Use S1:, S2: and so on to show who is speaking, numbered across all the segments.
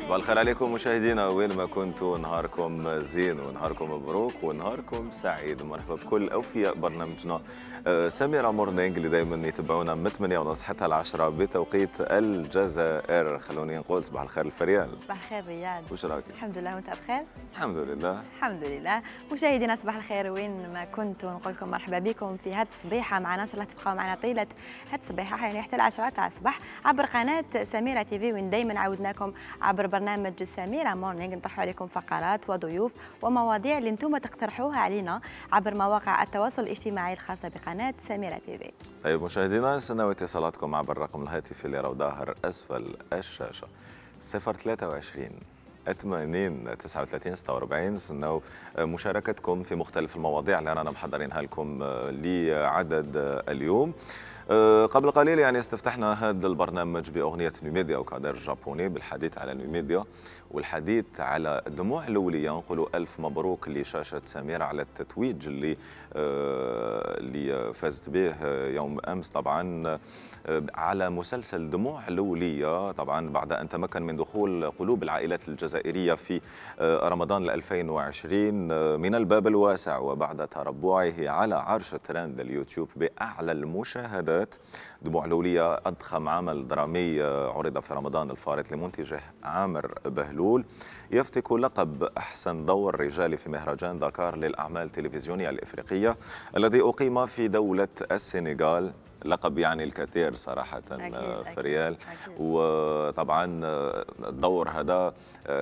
S1: صباح الخير عليكم مشاهدينا وين ما كنتوا نهاركم زين ونهاركم مبروك ونهاركم سعيد مرحبا بكل اوفياء برنامجنا أه، سميرة مورنينغ اللي دائما يتبعونا من 8 ونص حتى العشرة 10 بتوقيت الجزائر خلوني نقول صباح الخير الفريال
S2: صباح الخير ريال وش راك؟ الحمد لله وانت بخير؟
S1: الحمد لله
S2: الحمد لله مشاهدينا صباح الخير وين ما كنتوا نقول لكم مرحبا بكم في هاد الصبيحة معنا ان شاء الله تبقوا معنا طيلة هاد الصبيحة يعني حتى ال 10 تاع الصباح عبر قناة سميرة تي في وين دائما عودناكم عبر برنامج سميرة مورنينغ نطرحوا عليكم فقرات وضيوف ومواضيع اللي انتم تقترحوها علينا عبر مواقع التواصل الاجتماعي الخاصة بقناة سميرة تي في
S1: طيب مشاهدينا نستناو اتصالاتكم عبر الرقم الهاتفي اللي راهو ظاهر أسفل الشاشة 023 80 39 46 سنو مشاركتكم في مختلف المواضيع اللي رانا محضرينها لكم آه، لعدد آه، اليوم أه، قبل قليل يعني استفتحنا هذا البرنامج بأغنية او وكادر جابوني بالحديث على نوميديا والحديث على الدموع الاوليه نقولوا الف مبروك لشاشه سمير على التتويج اللي آه، اللي فازت به يوم امس طبعا آه، على مسلسل دموع الاوليه طبعا بعد ان تمكن من دخول قلوب العائلات الجزائريه في آه، رمضان 2020 من الباب الواسع وبعد تربعه على عرش ترند اليوتيوب باعلى المشاهدات دموع لولية أضخم عمل درامي آه، عرض في رمضان الفارط لمنتجه عامر بهلول يفتك لقب أحسن دور رجالي في مهرجان داكار للأعمال التلفزيونية الإفريقية الذي أقيم في دولة السنغال لقب يعني الكثير صراحة آه، فريال وطبعا الدور آه، هذا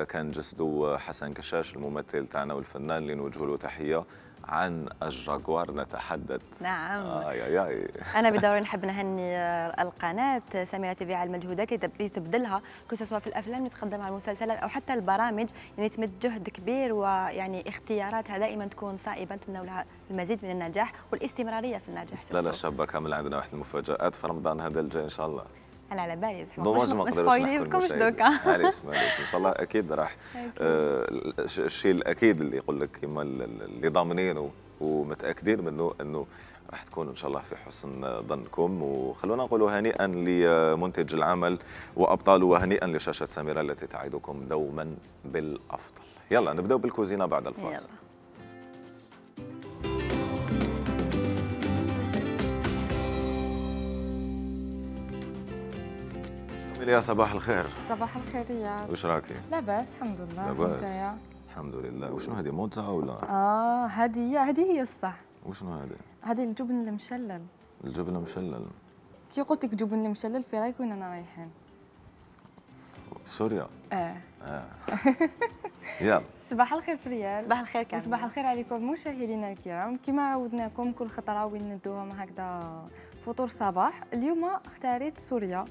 S1: كان جسده حسن كشاش الممثل تاعنا والفنان اللي له تحية عن الجاكوار نتحدث
S3: نعم آي
S1: آه، آي آي. انا بدوري
S2: نحب نهني آه، القناه سميره تي في على المجهودات اللي تبذلها كسوا في الافلام اللي تقدم على المسلسلات او حتى البرامج يعني تمد جهد كبير ويعني اختياراتها دائما تكون صائبه نتمنى لها المزيد من النجاح والاستمراريه في النجاح لا
S1: لا شابه كامل عندنا واحد المفاجات في رمضان هذا الجاي ان شاء الله
S2: انا على بالي بس دوماج ما نقدرش دوكا معليش
S1: معليش ان شاء الله اكيد راح آه الشيء الاكيد اللي يقول لك كما اللي ضامنينه ومتاكدين منه انه راح تكون ان شاء الله في حسن ظنكم وخلونا نقول هنيئا لمنتج العمل وابطاله وهنيئا لشاشه سميره التي تعيدكم دوما بالافضل يلا نبداو بالكوزينه بعد الفاصل يلا. يا صباح الخير
S4: صباح الخير يا وش راكي؟ لاباس الحمد لله لاباس
S1: الحمد لله وشنو هذه موتزا ولا؟
S4: اه هذه هي هذه هي الصح وشنو هذه؟ هذه الجبن المشلل
S1: الجبن المشلل
S4: كي قلت لك جبن المشلل في رايك وين انا رايحين؟ سوريا اه
S1: اه يلا
S4: صباح الخير فريال صباح الخير كامل صباح الخير عليكم مشاهدينا الكرام كما عودناكم كل خطره وين ندوهم هكذا فطور صباح اليوم اختاريت سوريا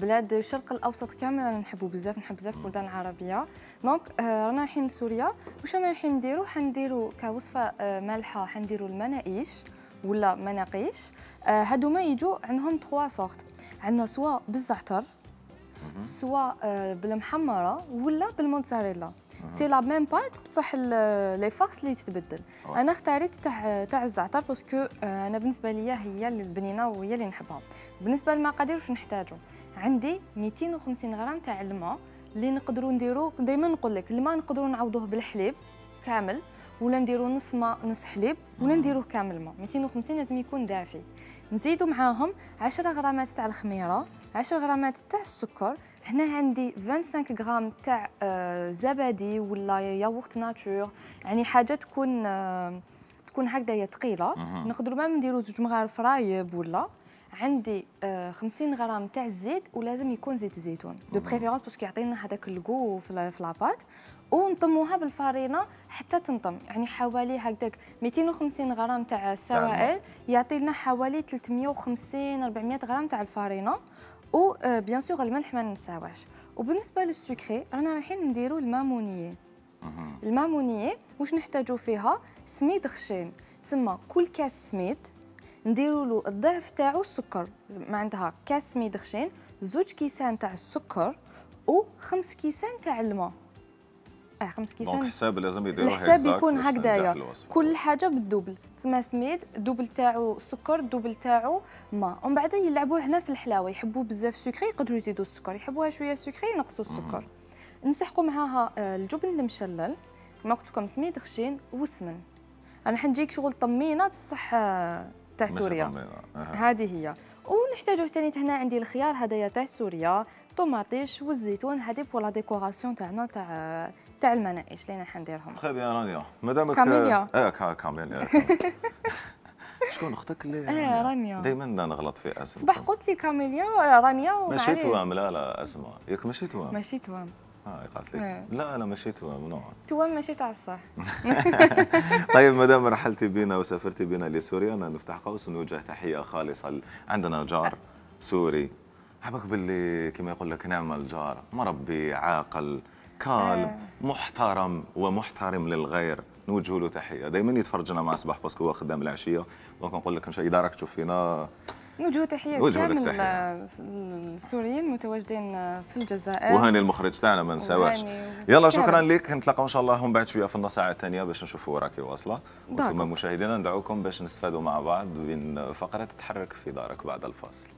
S4: بلاد الشرق الاوسط كامل رانا نحبو بزاف نحب بزاف البلدان العربيه دونك euh, رانا رايحين لسوريا واش رانا رايحين نديرو حنديرو كوصفه آه، مالحه حنديرو المناقيش ولا مناقيش آه، هادوما يجو عندهم تخوا سورت عندنا سوا بالزعتر سوا آه، بالمحمره ولا بالموتزاريلا سي لا ميم بات بصح لي فاكس اللي تتبدل انا اختاريت تاع تاع الزعتر باسكو انا بالنسبه ليا هي البنينه وهي اللي نحبها بالنسبه للمقادير واش نحتاجو عندي 250 غرام تاع الماء اللي نقدروا نديرو دائما نقول لك الماء نقدروا نعوضوه بالحليب كامل ولا نديرو نص ماء نص حليب ولا نديروه كامل ماء 250 لازم يكون دافي نزيدو معاهم 10 غرامات تاع الخميره 10 غرامات تاع السكر هنا عندي 25 غرام تاع آه، زبادي ولا ياغورت ناتور يعني حاجه تكون آه، تكون هكذا هي ثقيله نقدروا ما نديرو زوج مغارف رايب ولا عندي 50 آه، غرام تاع الزيت ولازم يكون زيت الزيتون دو بريفيرونس باسكو يعطينا هذاك الكو في لاباط ونطموها بالفرينه حتى تنطم يعني حوالي هكذاك 250 غرام تاع السوائل يعطي لنا حوالي 350 400 غرام تاع الفرينه و بيان آه، سور الملح ما ننساوهش وبالنسبه للسكري رانا رايحين نديروا المامونيه المامونيه واش نحتاجوا فيها سميد خشين تسمى كل كاس سميد نديروا له الضعف تاعو السكر معناتها كاس مي دخشين زوج كيسان تاع السكر وخمس كيسان تاع الماء اه خمس كيسان دونك حساب
S1: لازم يديروه الحساب يكون هكذايا
S4: كل حاجه بالدوبل تسمى سميد دوبل تاعو سكر دوبل تاعو ماء ومن بعد يلعبوا هنا في الحلاوه يحبوا بزاف سكري يقدروا يزيدوا السكر يحبوها شويه سكري ينقصوا السكر نسحقوا معاها آه، الجبن المشلل كما قلت لكم سميد خشين وسمن انا حنجيك شغل طمينه بصح آه، تاع سوريا هذه هي ونحتاجوا ثاني هنا عندي الخيار هذايا تاع سوريا طوماطيش والزيتون هذه بولا لا ديكوراسيون تاعنا تاع تاع المناقيش اللي حنديرهم
S1: تخي بيان رانيا مدام كاميليا اه كاميليا شكون اختك اللي ايه رانيا دائما نغلط في اسم صباح
S4: قلت لي كاميليا رانيا ماشي توام
S1: لا لا اسمها ياك ماشي توام
S4: ماشي توام اه
S1: قالت لي إيه. لا انا مشيت ممنوع
S4: تو مشيت على الصح
S1: طيب دام رحلتي بنا وسافرتي بنا لسوريا انا نفتح قوس ونوجه تحيه خالصه عندنا جار سوري حبك باللي كما يقول لك نعم الجار مربي عاقل كالم إيه. محترم ومحترم للغير نوجه له تحيه دائما يتفرجنا مع صباح باسكو هو خدام العشيه دونك نقول لك ان شاء الله دارك تشوف فينا
S4: نوجه تحية كامل السوريين المتواجدين في الجزائر وهاني
S1: المخرج تاعنا ما نساواش يلا شكرا لك نتلاقاو ان شاء الله هم بعد شويه في الساعه الثانيه باش نشوفوا راكي واصله وانتم مشاهدينا ندعوكم باش نستفادوا مع بعض بين فقره تتحرك في دارك بعد الفاصل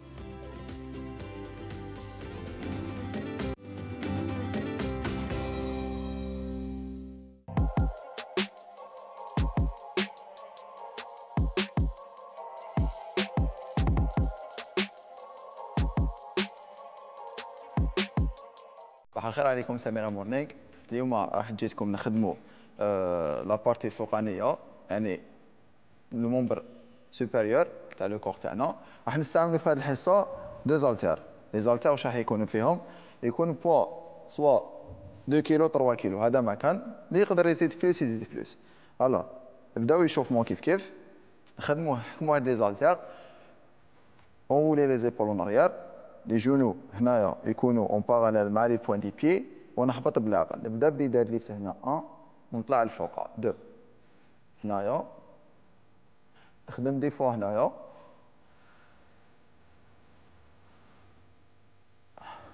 S5: الخير عليكم سميره مورنينغ اليوم راح جيتكم نخدموا آه لابارتي الفوقانيه يعني مومبر سوبيريور تاع لو كور تاعنا راح نستعملوا في هذه الحصه دو زالتير لي زالتير واش راح يكونوا فيهم يكون بوا سوا 2 كيلو 3 كيلو هذا ما كان اللي يقدر يزيد بلوس يزيد بلوس الو نبداو يشوفمون كيف كيف نخدموا حكموا هاد لي زالتير اولي لي زيبول اون اريير لي جونو هنايا يكونوا اون باراليل مع لي بوين دي بي ونحبط بالعقل نبدا بلي دار ليفت هنا 1 ونطلع الفوق 2 هنايا نخدم دي فوا هنايا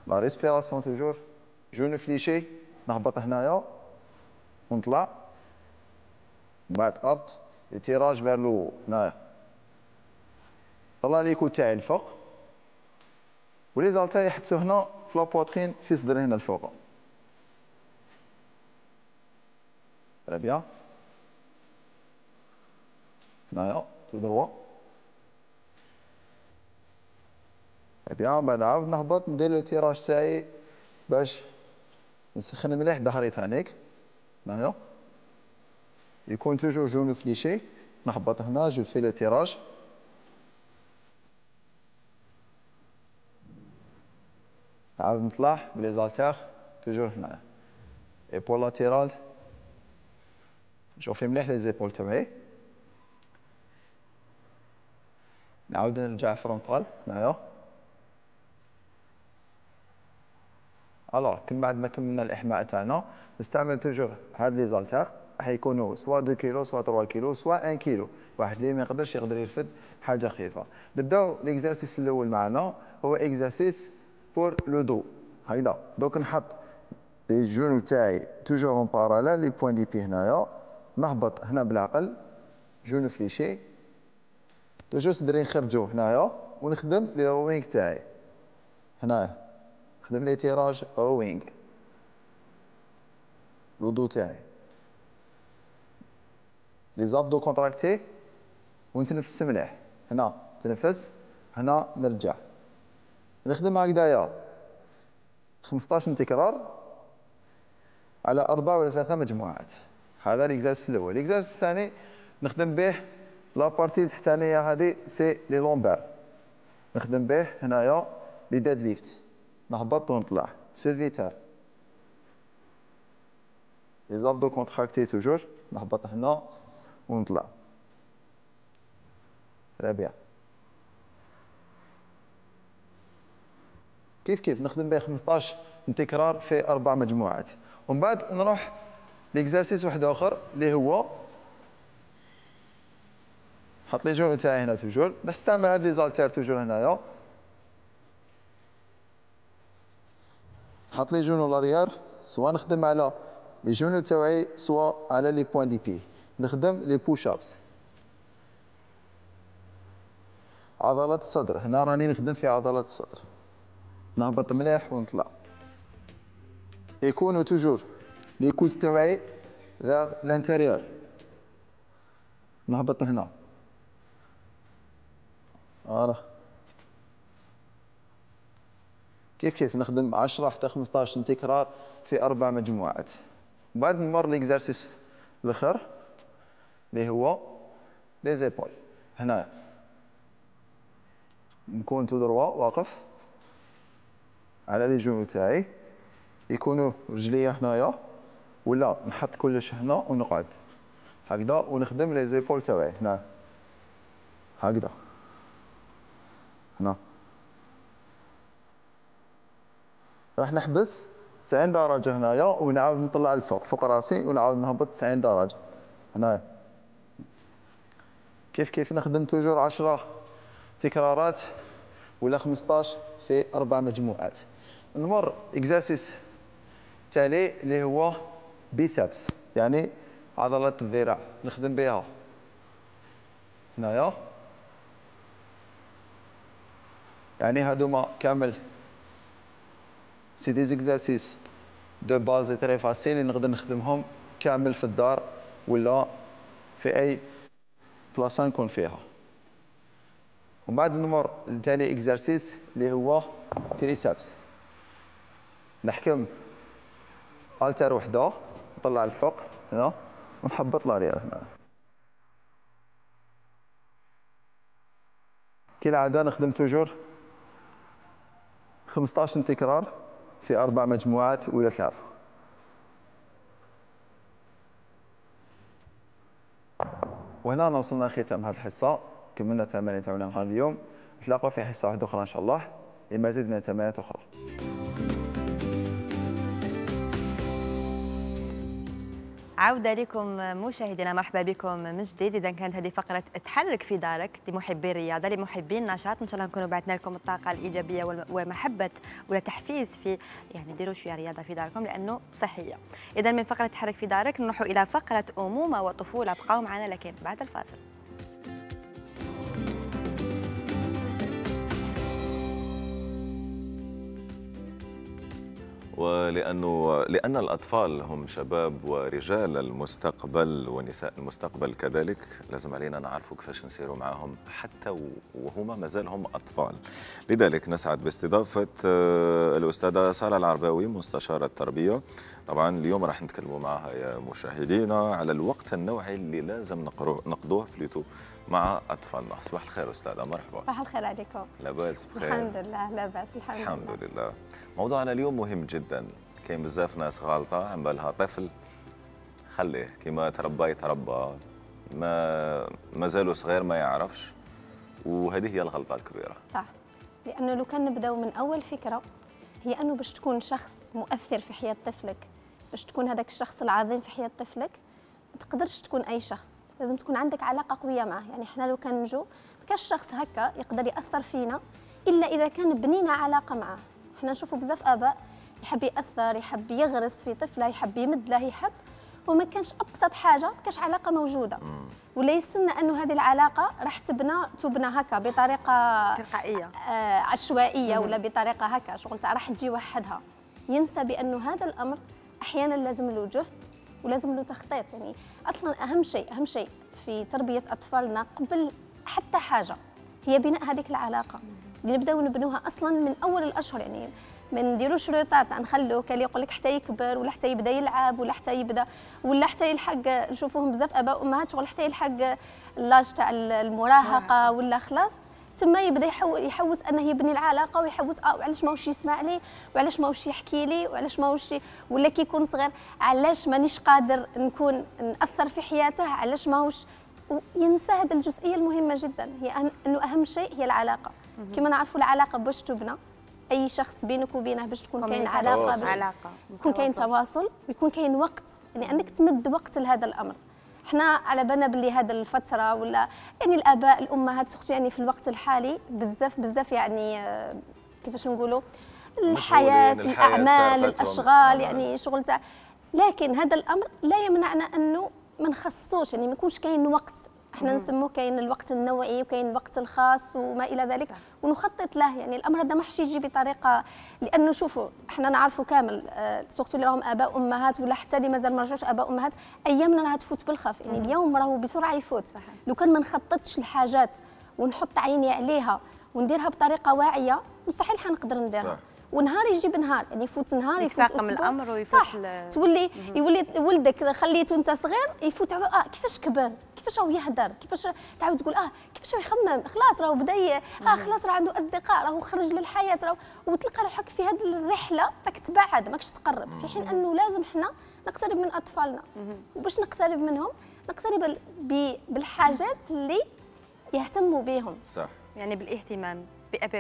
S5: لا ريسبيراسيون توجور جونو فليشي نهبط هنايا ونطلع بعد اب تيراج فير لو هنايا طلع لي كو تاعي الفوق وليزالتا يحبسوا هنا في لابواترين في صدر هنا الفوق ربيع هنايا تو دروا تري بعد عاود نهبط ندير لو تيراج تاعي باش نسخن مليح ظهري ثانيك هنايا يكون توجور جونو فليشي نهبط هنا جو في لو تيراج نعاود نطلع بلي زالتيغ توجور هنايا ايبول لاتيرال شوفي مليح لي زيبول تبعي نعاود نرجع فرونتال هنايا الوغ كل بعد ما كملنا الاحماء تاعنا نستعمل توجور هاد لي زالتيغ حيكونوا سوا 2 كيلو سوا 3 كيلو سوا 1 كيلو واحد اللي ما يقدرش يقدر يرفد حاجه خفيفه نبداو ليكزارسيس الاول معنا هو اكزارسيس بور لو دو هيدا دوك نحط لي جونو تاعي توجور اون باراليل لي بوان دي بي هنايا نهبط هنا بالعقل جونو فليشي توجور صدري نخرجو هنايا ونخدم لي روينغ تاعي هنايا نخدم لي تيراج روينغ لو دو تاعي لي زابدو كونتراكتي ونتنفس مليح هنا تنفس هنا نرجع نخدم هكذايا 15 تكرار على أربعة ولا ثلاثة مجموعات هذا ليكزارس الأول ليكزارس الثاني نخدم به لا بارتي التحتانية هذه سي لي لومبار نخدم به هنايا لي ديد ليفت نهبط ونطلع سيرفيتار لي زابدو كونتراكتي توجور نهبط هنا ونطلع ربيع كيف كيف نخدم به 15 تكرار في اربع مجموعات ومن بعد نروح ليكزاسيس واحد اخر اللي هو حط لي جول تاعي هنا توجور نستعمل هاد لي زالتير توجور هنايا حط لي جونو لاريير سواء نخدم على لي جونو تاعي سواء على لي بوان دي بي نخدم لي بوش ابس عضلات الصدر هنا راني نخدم في عضلات الصدر نهبط مليح ونطلع يكونوا توجور ليكوت تاعي غير لانتيريور نهبط هنا فوالا كيف كيف نخدم 10 حتى 15 تكرار في اربع مجموعات بعد نمر ليكزارسيس الاخر اللي هو لي زيبول هنايا نكون تو دروا واقف على لي جونو تاعي يكونوا رجليا هنايا ولا نحط كلش هنا ونقعد هكذا ونخدم لي زيبول تاعي هنا هكذا هنا راح نحبس 90 درجة هنايا ونعاود نطلع الفوق فوق راسي ونعاود نهبط 90 درجة هنايا كيف كيف نخدم توجور 10 تكرارات ولا 15 في أربع مجموعات نمر اكزاسيس تالي اللي هو بيسابس يعني عضلات الذراع نخدم بها هنايا يعني هادوما كامل سي دي زيكزاسيس دو بازي تري فاسيل اللي نقدر نخدمهم كامل في الدار ولا في اي بلاصه نكون فيها ومن بعد نمر لتاني اكزرسيس اللي هو تريسابس نحكم التر وحده نطلع الفوق هنا ونحبط لاريير هنا كالعاده نخدم توجور 15 تكرار في اربع مجموعات ولا ثلاثه وهنا هنا وصلنا لختام هذه الحصه كملنا التمارين تاعنا نهار اليوم نتلاقاو في حصه واحده اخرى ان شاء الله لمزيد من تمارين اخرى
S2: عودة لكم مشاهدينا مرحبا بكم من جديد إذا كانت هذه فقرة تحرك في دارك لمحبي الرياضة لمحبي النشاط إن شاء الله نكونوا بعثنا لكم الطاقة الإيجابية ومحبة وتحفيز في يعني ديروا شوية رياضة في داركم لأنه صحية إذا من فقرة تحرك في دارك نروح إلى فقرة أمومة وطفولة بقاو معنا لكن بعد الفاصل
S1: ولانه لان الاطفال هم شباب ورجال المستقبل ونساء المستقبل كذلك لازم علينا نعرفوا كيفاش نسيروا معاهم حتى وهما مازال هم اطفال لذلك نسعد باستضافه آه، الاستاذه ساره العرباوي مستشاره التربيه طبعا اليوم راح نتكلموا معها يا مشاهدينا على الوقت النوعي اللي لازم نقضوه بليتو مع أطفالنا صباح الخير أستاذة مرحبا
S6: صباح الخير عليكم
S1: لاباس بخير الحمد
S6: لله لاباس الحمد, الحمد
S1: لله. لله موضوعنا اليوم مهم جدا كاين بزاف ناس غالطة عم بالها طفل خليه كيما تربى يتربى ما مازالو صغير ما يعرفش وهذه هي الغلطة الكبيرة
S6: صح لأنه لو كان نبداو من أول فكرة هي أنه باش تكون شخص مؤثر في حياة طفلك باش تكون هذاك الشخص العظيم في حياة طفلك ما تقدرش تكون أي شخص لازم تكون عندك علاقه قويه معه يعني حنا لو كان نجو ما كاش شخص هكا يقدر ياثر فينا الا اذا كان بنينا علاقه معه حنا نشوفوا بزاف اباء يحب ياثر يحب يغرس في طفله يحب يمد له يحب وما كانش ابسط حاجه ما كانش علاقه موجوده ولا يستنى انه هذه العلاقه راح تبنى تبنى هكا بطريقه تلقائيه آه عشوائيه ولا بطريقه هكا شغل راح تجي وحدها ينسى بانه هذا الامر احيانا لازم له جهد ولازم له تخطيط يعني اصلا اهم شيء اهم شيء في تربيه اطفالنا قبل حتى حاجه هي بناء هذيك العلاقه اللي نبداو نبنوها اصلا من اول الاشهر يعني ما نديروش روتار تاع نخلوه كان يقول لك حتى يكبر ولا حتى يبدا يلعب ولا حتى يبدا ولا حتى يلحق نشوفوهم بزاف اباء وامهات شغل حتى يلحق لاج تاع المراهقه ولا خلاص تما يبدا يحوس انه يبني العلاقه ويحوس اه وعلاش ماهوش يسمع لي وعلاش ماهوش يحكي لي وعلاش ماهوش ولا كيكون صغير علاش مانيش قادر نكون ناثر في حياته علاش ماهوش وينسى هذه الجزئيه المهمه جدا هي انه اهم شيء هي العلاقه كما نعرفوا العلاقه باش تبنى اي شخص بينك وبينه باش تكون كاين علاقه علاقه يكون كاين تواصل ويكون كاين وقت يعني انك تمد وقت لهذا الامر حنا على بالنا باللي هذا الفتره ولا يعني الاباء الامهات سورتو يعني في الوقت الحالي بزاف بزاف يعني آه، كيفاش نقولوا الحياه الاعمال الاشغال نعم. يعني شغل تاع لكن هذا الامر لا يمنعنا انه ما نخصوش يعني ما يكونش كاين وقت احنا نسموه كاين الوقت النوعي وكاين الوقت الخاص وما الى ذلك صح. ونخطط له يعني الامر هذا ما حش يجي بطريقه لانه شوفوا احنا نعرفوا كامل آه، سورتو اللي راهم اباء امهات ولا حتى اللي مازال ما رجعوش اباء امهات ايامنا راه تفوت بالخف يعني اليوم راهو بسرعه يفوت صح. لو كان ما نخططش الحاجات ونحط عيني عليها ونديرها بطريقه واعيه مستحيل حنقدر نديرها صح. ونهار يجي بنهار يعني يفوت نهار يفوت يتفاقم الامر ويفوت صح. تولي يولي ولدك خليته انت صغير يفوت آه كيفاش كبر كيفاش راهو يهدر كيفاش تعاود تقول اه كيفاش راهو يخمم خلاص راهو بدا اه خلاص راه عنده اصدقاء راهو خرج للحياه راهو وتلقى روحك في هذه الرحله راك تبعد ماكش تقرب في حين انه لازم حنا نقترب من اطفالنا وباش نقترب منهم نقترب بالحاجات اللي يهتموا بهم صح يعني بالاهتمام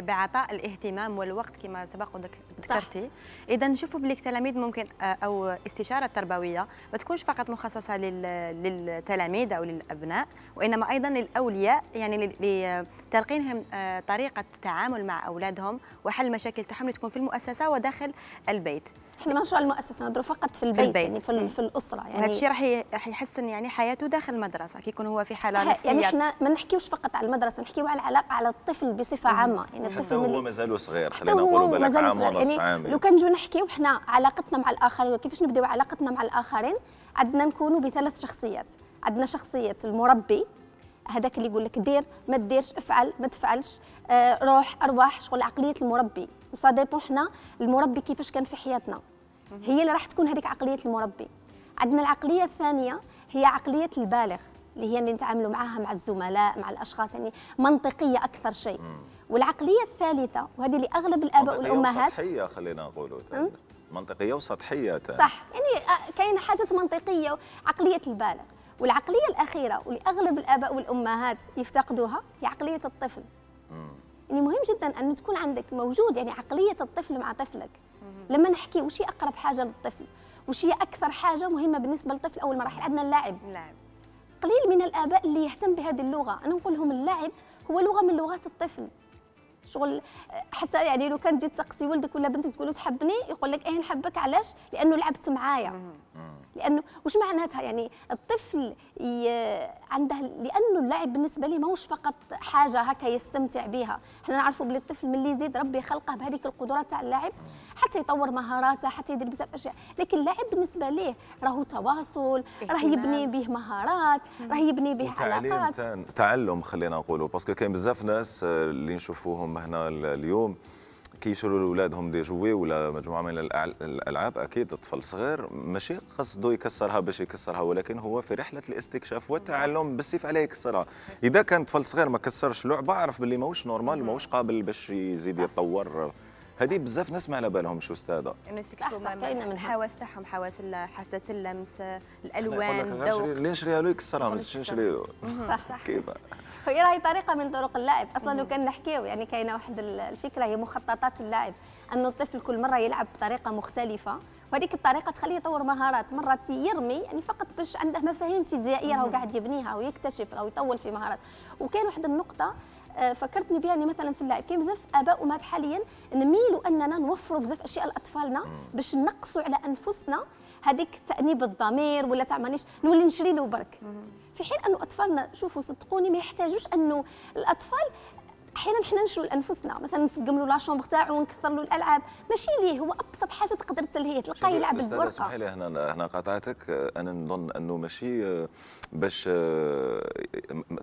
S2: بعطاء الاهتمام والوقت كما سبق ذكرتي اذا نشوفوا بلي التلاميذ ممكن او استشاره تربويه ما تكونش فقط مخصصه للتلاميذ او للابناء وانما ايضا للاولياء يعني لتلقينهم طريقه التعامل مع اولادهم وحل مشاكل تاعهم اللي تكون في المؤسسه وداخل البيت احنا ما نشرح المؤسسه نضرب فقط في البيت, في البيت. يعني في, في الاسره يعني هذا الشيء راح راح يحسن يعني حياته داخل المدرسه
S6: كي يكون هو في حاله يعني نفسيه يعني احنا ما نحكيوش فقط على المدرسه نحكيو على العلاقه على الطفل بصفه عامه فما يعني الطفل هو
S1: مازال صغير خلينا نقولوا بالك عام ونص يعني عام لو كان
S6: نجيو نحكيو حنا علاقتنا مع الاخرين وكيفاش نبداو علاقتنا مع الاخرين عندنا نكونوا بثلاث شخصيات عندنا شخصيه المربي هذاك اللي يقول لك دير ما ديرش افعل ما تفعلش آه روح ارواح شغل عقليه المربي وسا ديبون حنا المربي كيفاش كان في حياتنا هي اللي راح تكون هذيك عقليه المربي عندنا العقليه الثانيه هي عقليه البالغ اللي هي اللي نتعاملوا معاها مع الزملاء مع الاشخاص يعني منطقيه اكثر شيء والعقليه الثالثه وهذه اللي اغلب الاباء والامهات
S1: صحيه خلينا نقولوا منطقيه وسطحيه صح
S6: يعني آه، كاين حاجات منطقيه عقليه البالغ والعقليه الاخيره واللي اغلب الاباء والامهات يفتقدوها هي عقليه الطفل مم. يعني مهم جدا ان تكون عندك موجود يعني عقليه الطفل مع طفلك مم. لما نحكي وش هي اقرب حاجه للطفل وش هي اكثر حاجه مهمه بالنسبه للطفل اول مراحل عندنا اللاعب اللاعب قليل من الاباء اللي يهتم بهذه اللغه انا نقول لهم اللعب هو لغه من لغات الطفل شغل حتى يعني لو كان تجي تسقسي ولدك ولا بنتك تقول له تحبني يقول لك ايه نحبك علاش لانه لعبت معايا آه. لانه واش معناتها يعني الطفل عنده لانه اللعب بالنسبه ليه ماهوش فقط حاجه هكا يستمتع بها حنا نعرفوا بلي الطفل ملي يزيد ربي خلقه بهذيك القدره تاع اللعب آه. حتى يطور مهاراته حتى يدير بزاف اشياء لكن اللعب بالنسبه ليه راهو تواصل راه يبني به مهارات راه يبني به علاقات
S1: تعلم خلينا نقولوا باسكو كاين بزاف ناس آه، اللي نشوفوهم هنا اليوم كي يشروا لاولادهم دي جوي ولا مجموعه من الالعاب اكيد طفل صغير ماشي قصده يكسرها باش يكسرها ولكن هو في رحله الاستكشاف والتعلم بالسيف عليه يكسرها اذا كان طفل صغير ما كسرش لعبه عرف باللي ماهوش نورمال ماهوش قابل باش يزيد يتطور هذه بزاف ناس ما على بالهمش استاذه
S6: انه يستكشفوا كاينه من حواس تاعهم حواس حاسه اللمس الالوان الذوق اللي
S1: نشريها له يكسرها ما نشريها له صح كيف
S6: هي راهي طريقه من طرق اللعب اصلا لو كان نحكيو يعني كاينه واحد الفكره هي مخططات اللاعب ان الطفل كل مره يلعب بطريقه مختلفه وهذيك الطريقه تخليه يطور مهارات مرات يرمي يعني فقط باش عنده مفاهيم فيزيائيه راهو قاعد يبنيها ويكتشف راهو يطول في مهارات وكاين واحد النقطه آه، فكرتني بها يعني مثلا في اللاعب كاين بزاف اباء وامهات حاليا نميلوا اننا نوفروا بزاف اشياء لاطفالنا باش نقصوا على انفسنا هذيك تانيب الضمير ولا تاع مانيش نولي نشري له برك في حين انه اطفالنا شوفوا صدقوني ما يحتاجوش انه الاطفال احيانا حنا نشلو لانفسنا مثلا نسقم له لا شومبر تاعو ونكثر له الالعاب ماشي ليه هو ابسط حاجه تقدر تلهيه تلقاه يلعب بالورقه اسمحي
S1: لي هنا هنا قاطعتك انا نظن انه ماشي باش آه،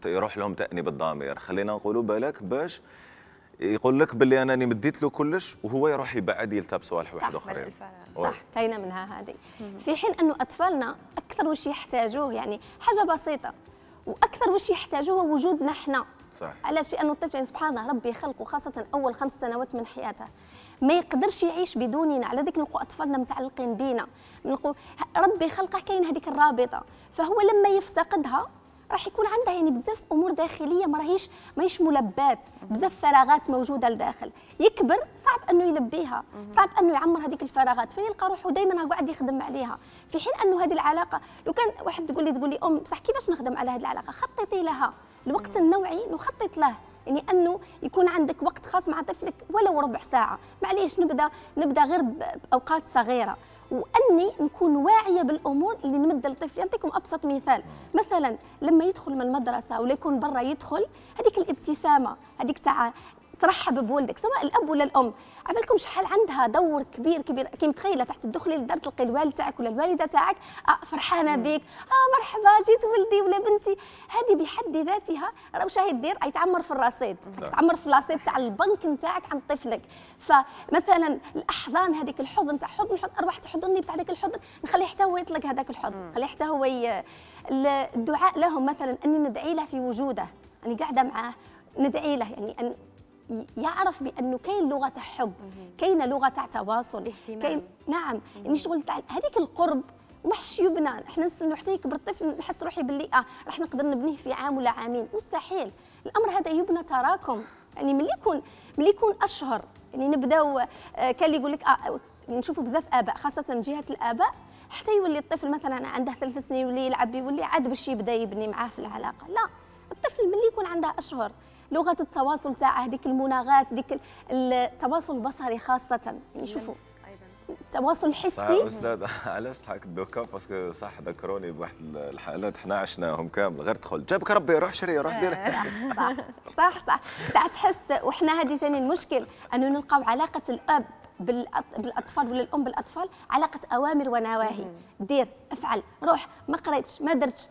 S1: يروح لهم تاني بالضمير خلينا نقولوا بالك باش يقول لك باللي انني مديت له كلش وهو يروح يبعد يلتاب سوالح واحد اخرين
S6: صح كاينه منها هذه في حين انه اطفالنا اكثر واش يحتاجوه يعني حاجه بسيطه واكثر واش يحتاجوه هو وجودنا حنا صح علاش انه الطفل يعني سبحان الله ربي خلقه خاصه اول خمس سنوات من حياته ما يقدرش يعيش بدوننا على ذيك نلقوا اطفالنا متعلقين بينا نلقوا ربي خلقه كاين هذيك الرابطه فهو لما يفتقدها راح يكون عندها يعني بزاف امور داخليه ما راهيش ماهيش ملبات بزاف فراغات موجوده لداخل يكبر صعب انه يلبيها صعب انه يعمر هذيك الفراغات فيلقى روحه دائما قاعد يخدم عليها في حين انه هذه العلاقه لو كان واحد تقول لي تقول لي ام بصح كيفاش نخدم على هذه العلاقه خططي لها الوقت النوعي نخطط له يعني انه يكون عندك وقت خاص مع طفلك ولو ربع ساعه معليش نبدا نبدا غير باوقات صغيره واني نكون واعيه بالامور اللي نمد لطفلي نعطيكم ابسط مثال مثلا لما يدخل من المدرسه ولا يكون برا يدخل هذيك الابتسامه هذيك تاع ترحب بولدك سواء الاب ولا الام عبالكم شحال عندها دور كبير كبير كي متخيله تحت الدخل للدار تلقي الوالد تاعك ولا الوالده تاعك آه فرحانه بك اه مرحبا جيت ولدي ولا بنتي هذه بحد ذاتها راه واش دير اي تعمر في الرصيد تعمر في الرصيد تاع البنك نتاعك عن طفلك فمثلا الاحضان هذيك الحضن تاع حضن حضن ارواح تحضني بتاع هذاك الحضن نخليه حتى هو يطلق هذاك الحضن نخليه حتى هو ي... الدعاء لهم مثلا اني ندعي له في وجوده اني قاعده معاه ندعي له يعني أن يعرف بانه كاين لغه تاع حب كاين لغه تاع تواصل كاين نعم يعني شغل تاع هذيك القرب حش يبنى احنا نستنوا حتى يكبر الطفل نحس روحي باللي اه راح نقدر نبنيه في عام ولا عامين مستحيل الامر هذا يبنى تراكم يعني ملي يكون ملي يكون اشهر يعني نبداو آه، كان اللي يقول لك آه نشوفوا بزاف اباء خاصه من جهه الاباء حتى يولي الطفل مثلا عنده ثلاث سنين يولي يلعب يولي عاد باش يبدا يبني معاه في العلاقه لا الطفل ملي يكون عنده اشهر لغه التواصل تاعه ديك المناغات ديك التواصل البصري خاصه يعني شوفوا التواصل الحسي
S1: استاذ علاش ضحكت دوكا باسكو صح ذكروني بواحد الحالات حنا عشناهم كامل غير دخل جابك ربي روح شري روح دير
S6: صح صح صح تاع تحس وحنا هذه ثاني المشكل انه نلقاو علاقه الاب بالاطفال ولا الام بالاطفال علاقه اوامر ونواهي دير افعل روح ما قريتش ما درتش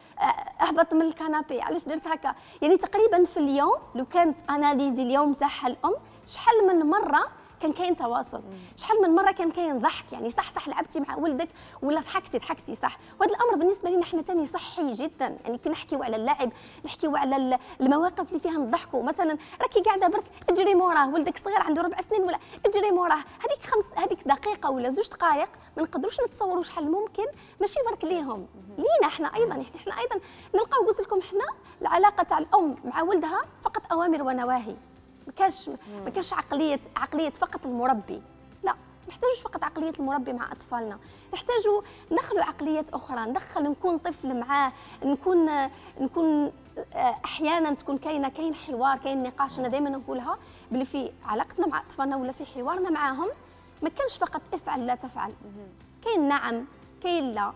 S6: اهبط من الكنابي علاش درت هكا يعني تقريبا في اليوم لو كانت اناليزي اليوم تاعها الام شحال من مره كان كاين تواصل شحال من مره كان كاين ضحك يعني صح صح لعبتي مع ولدك ولا ضحكتي ضحكتي صح وهذا الامر بالنسبه لنا حنا ثاني صحي جدا يعني نحكيو على اللعب نحكيو على المواقف اللي فيها نضحكوا مثلا راكي قاعده برك اجري موراه ولدك صغير عنده ربع سنين ولا اجري موراه هذيك خمس هذيك دقيقه ولا زوج دقائق ما نقدروش نتصوروا شحال ممكن ماشي برك ليهم لينا احنا ايضا احنا, يعني احنا ايضا نلقاو قلت لكم حنا العلاقه تاع الام مع ولدها فقط اوامر ونواهي ما كانش ما كانش عقليه عقليه فقط المربي لا نحتاجوش فقط عقليه المربي مع اطفالنا نحتاجوا ندخلوا عقليات اخرى ندخل نكون طفل معاه نكون نكون آه، احيانا تكون كاينه كاين حوار كاين نقاش انا دائما نقولها بلي في علاقتنا مع اطفالنا ولا في حوارنا معاهم ما كانش فقط افعل لا تفعل كاين نعم كاين لا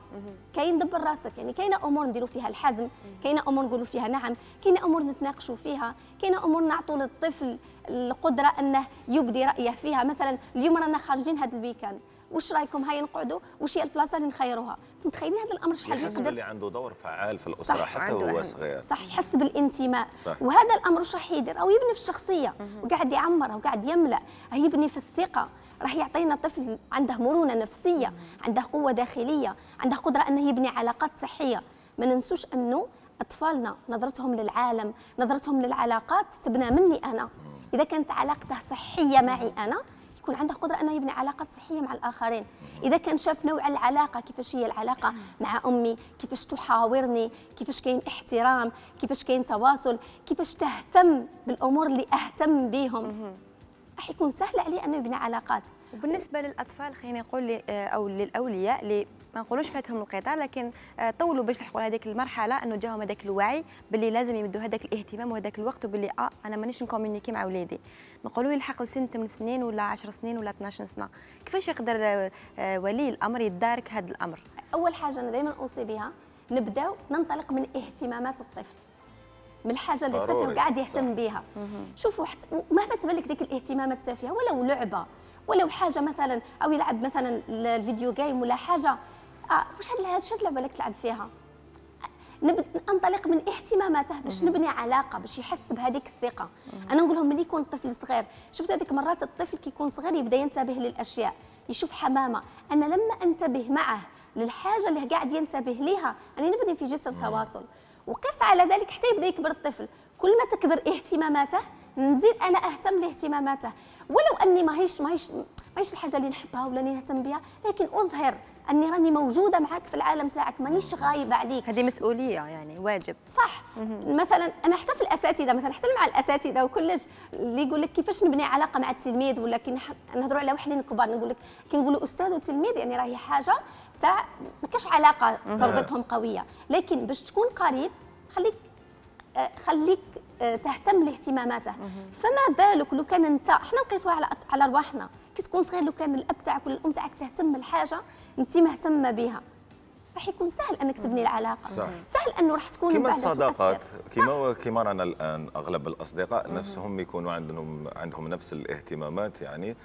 S6: كاين دبر راسك يعني كاينه امور نديروا فيها الحزم كاينه امور نقولوا فيها نعم كاينه امور نتناقشوا فيها كاينه امور نعطوا للطفل القدره انه يبدي رايه فيها مثلا اليوم رانا خارجين هذا الويكاند واش رايكم هاي نقعدوا واش هي البلاصه اللي نخيروها متخيلين هذا الامر شحال يحس اللي
S1: عنده دور فعال في الاسره صح حتى هو صغير
S6: صح يحس بالانتماء صح. وهذا الامر واش راح يدير او يبني في الشخصيه وقاعد يعمر وقاعد يملا راه يبني في الثقه راح يعطينا طفل عنده مرونه نفسيه عنده قوه داخليه عنده قدره انه يبني علاقات صحيه ما ننسوش انه اطفالنا نظرتهم للعالم نظرتهم للعلاقات تبنى مني انا اذا كانت علاقته صحيه معي انا يكون عنده قدره انه يبني علاقات صحيه مع الاخرين اذا كان شاف نوع العلاقه كيفاش هي العلاقه مع امي كيفاش تحاورني كيفاش كاين احترام كيفاش كاين تواصل كيفاش تهتم بالامور اللي اهتم بهم راح يكون سهل عليه انه يبني علاقات وبالنسبه للاطفال خليني نقول آه، او للاولياء
S2: اللي ما نقولوش فاتهم القطار لكن آه، طولوا باش لحقوا لهذيك المرحله انه جاهم هذاك الوعي باللي لازم يمدوا هذاك الاهتمام وهذاك الوقت وباللي اه انا مانيش نكومونيكي مع ولادي نقولوا يلحق لسن 8 سنين ولا 10 سنين ولا 12 سنه كيفاش يقدر آه، آه، ولي الامر يدارك هذا الامر
S6: اول حاجه انا دائما اوصي بها نبداو ننطلق من اهتمامات الطفل من الحاجه اللي الطفل قاعد يهتم بها شوفوا حت... مهما تبان لك ديك الاهتمامات التافهه ولو لعبه ولو حاجه مثلا او يلعب مثلا الفيديو جيم ولا حاجه اه واش هاد هاد شنو اللعبه اللي كتلعب فيها نبد انطلق من اهتماماته باش نبني علاقه باش يحس بهذيك الثقه انا نقول لهم ملي يكون الطفل صغير شفت هذيك مرات الطفل كيكون صغير يبدا ينتبه للاشياء يشوف حمامه انا لما انتبه معه للحاجه اللي قاعد ينتبه ليها انا نبني في جسر تواصل وقس على ذلك حتى يبدا يكبر الطفل كل ما تكبر اهتماماته نزيد انا اهتم لاهتماماته ولو اني ماهيش ماهيش ماهيش الحاجه اللي نحبها ولا اللي نهتم بها لكن اظهر اني راني موجوده معاك في العالم تاعك مانيش غايبه عليك هذه مسؤوليه يعني واجب صح مم. مثلا انا حتى في الاساتذه مثلا حتى مع الاساتذه وكلش اللي يقول لك كيفاش نبني علاقه مع التلميذ ولا كي نهضروا على وحدين كبار نقول لك كي نقولوا استاذ وتلميذ يعني راهي حاجه تاع ما كاش علاقه تربطهم قويه لكن باش تكون قريب خليك آه، خليك آه، تهتم لاهتماماته فما بالك لو كان انت حنا نقيسوها على على رواحنا كي تكون صغير لو كان الاب تاعك ولا الام تاعك تهتم بالحاجه انت مهتمه بها راح يكون سهل انك تبني العلاقه صح. سهل انه راح تكون كما الصداقات
S1: كما كما رانا الان اغلب الاصدقاء نفسهم يكونوا عندهم عندهم نفس الاهتمامات يعني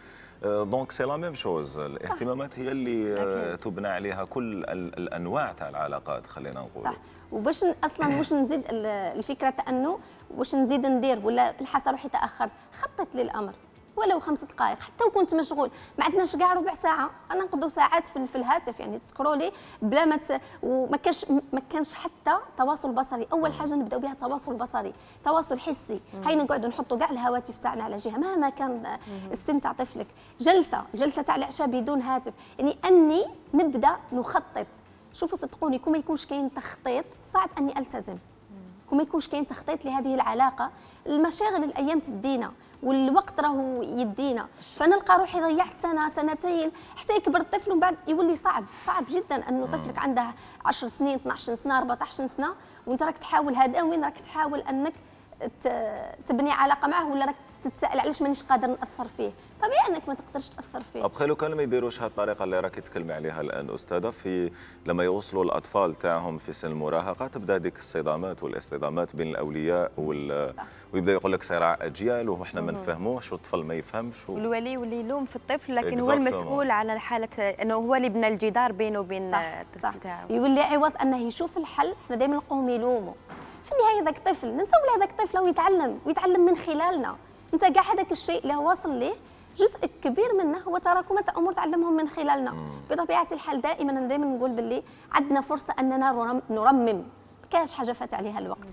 S1: دونك سي لا ميم شوز الاهتمامات هي اللي آه، أكيد. تبنى عليها كل الانواع تاع العلاقات خلينا نقول صح
S6: وباش اصلا واش نزيد الفكره تاع انه واش نزيد ندير ولا الحاسه روحي تاخرت خطط للامر ولو خمس دقائق حتى وكنت مشغول ما عندناش كاع ربع ساعه انا نقضوا ساعات في الهاتف يعني تسكرولي بلا ما ت... وما كانش ما كانش حتى تواصل بصري اول حاجه نبداو بها تواصل بصري تواصل حسي هاي نقعدوا نحطوا كاع الهواتف تاعنا على جهه مهما كان السن تاع طفلك جلسه جلسه تاع العشاء بدون هاتف يعني اني نبدا نخطط شوفوا صدقوني كون ما يكونش كاين تخطيط صعب اني التزم وما يكونش كاين تخطيط لهذه العلاقه المشاغل الايام تدينا والوقت راه يدينا فنلقى روحي ضيعت سنه سنتين حتى يكبر الطفل ومن بعد يولي صعب صعب جدا انه آه. طفلك عنده 10 سنين 12 سنه 14 سنه وانت راك تحاول هذا وين راك تحاول انك تبني علاقه معه ولا راك تتسائل علاش مانيش قادر ناثر فيه طبيعي انك ما تقدرش تاثر فيه طب
S1: خيلو كانوا ما يديروش هالطريقه اللي راكي تكلمي عليها الان استاذه في لما يوصلوا الاطفال تاعهم في سن المراهقه تبدا ديك الصدامات والاصطدامات بين الاولياء وال... ويبدا يقول لك صراع اجيال وحنا ما نفهموش والطفل ما يفهمش و... الولي
S2: يولي يلوم في الطفل لكن هو المسؤول على الحاله انه هو اللي بنى الجدار بينه وبين الطفل تاعو
S6: يولي عوض انه يشوف الحل حنا دائما نلقاهم يلوموا في النهايه ذاك الطفل نسولو هذاك الطفل ويتعلم ويتعلم من خلالنا انت كاع هذاك الشيء اللي هو وصل ليه جزء كبير منه هو تراكمات امور تعلمهم من خلالنا بطبيعه الحال دائما دائما نقول باللي عندنا فرصه اننا نرمم ما كاش حاجه فات عليها الوقت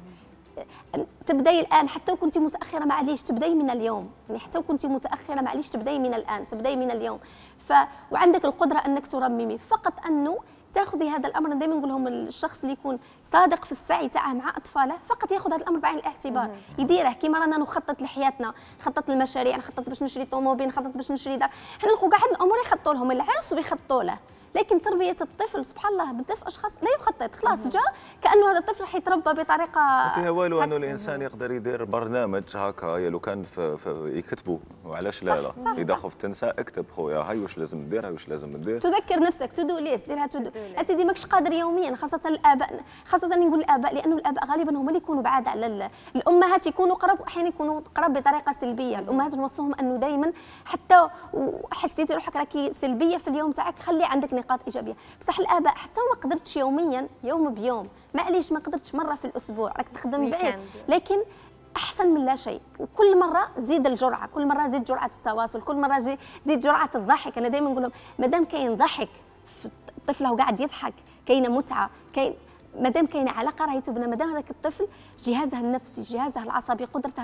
S6: تبداي الان حتى كنت متاخره معليش تبداي من اليوم يعني حتى كنت متاخره معليش تبداي من الان تبداي من اليوم ف وعندك القدره انك ترممي فقط انه تاخذي هذا الامر دائما نقول لهم الشخص اللي يكون صادق في السعي تاعه مع اطفاله فقط ياخذ هذا الامر بعين الاعتبار يديره كيما رانا نخطط لحياتنا نخطط للمشاريع نخطط باش نشري طوموبيل نخطط باش نشري دار حنا نلقوا قاعد الامور يخطوا لهم العرس ويخطوا له لكن تربيه الطفل سبحان الله بزاف اشخاص لا يخطط خلاص جاء كانه هذا الطفل راح يتربى بطريقه ما فيها
S1: والو انه الانسان يقدر يدير برنامج هكا لو كان في, يكتبوا وعلاش لا لا اذا خفت تنسى اكتب خويا هاي واش لازم دير هاي واش لازم دير
S6: تذكر نفسك تدو ليس ديرها تدو اسيدي ماكش قادر يوميا خاصه الاباء خاصه نقول الاباء لانه الاباء غالبا هما اللي يكونوا بعاد على الامهات يكونوا قرب واحيانا يكونوا قرب بطريقه سلبيه الامهات نوصوهم انه دائما حتى وحسيتي روحك راكي سلبيه في اليوم تاعك خلي عندك نقاط ايجابيه بصح الاباء حتى ما قدرتش يوميا يوم بيوم معليش ما قدرتش مره في الاسبوع راك تخدم بعيد لكن احسن من لا شيء وكل مره زيد الجرعه كل مره زيد جرعه التواصل كل مره زيد جرعه الضحك انا دائما نقول لهم مادام كاين ضحك الطفل هو قاعد يضحك كاينه متعه كاين مادام كاينه علاقه راهي تبنى مادام هذاك الطفل جهازه النفسي جهازه العصبي قدرته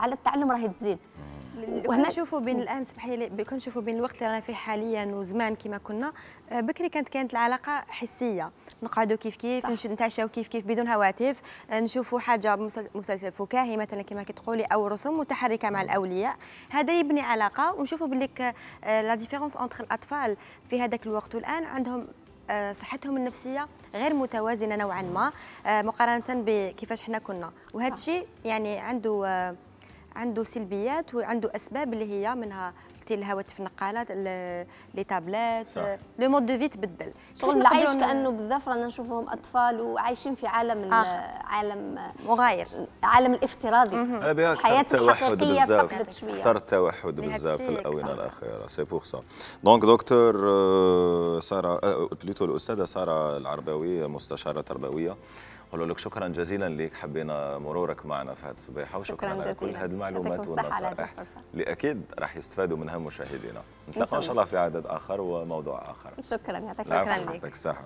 S6: على التعلم راهي تزيد وهنا نشوفوا بين الان سمحي لي كنشوفوا بين الوقت اللي رانا
S2: فيه حاليا وزمان كما كنا
S6: آه، بكري كانت كانت
S2: العلاقه حسيه نقعدوا كيف كيف نتعشاو كيف كيف بدون هواتف آه، نشوفوا حاجه مسلسل فكاهي مثلا كما كتقولي او رسوم متحركه مع الاولياء هذا يبني علاقه ونشوفوا بلي لا ديفيرونس اونتر الاطفال في هذاك الوقت والان عندهم آه، صحتهم النفسيه غير متوازنه نوعا ما آه، مقارنه بكيفاش حنا كنا وهذا الشيء يعني عنده آه، عنده سلبيات وعنده اسباب اللي هي منها لها الهواتف النقالات لي تابلات لو مود دو في تبدل شغل العيش كانه
S6: بزاف رانا نشوفوهم اطفال وعايشين في عالم عالم مغاير عالم الافتراضي انا بها التوحد بزاف اكثر
S1: التوحد بزاف في الاونه الاخيره سي بور سا دونك دكتور آه، ساره آه، بليتو الاستاذه ساره العرباوي مستشاره تربويه نقول لك شكرا جزيلا لك حبينا مرورك معنا في هذه الصباحه وشكرا على كل هذه المعلومات والنصائح اللي اكيد راح يستفادوا منها مشاهدينا نتلاقاو ان شاء الله في عدد اخر وموضوع اخر
S6: شكرا يعطيك شكرا لك
S1: يعطيك الصحه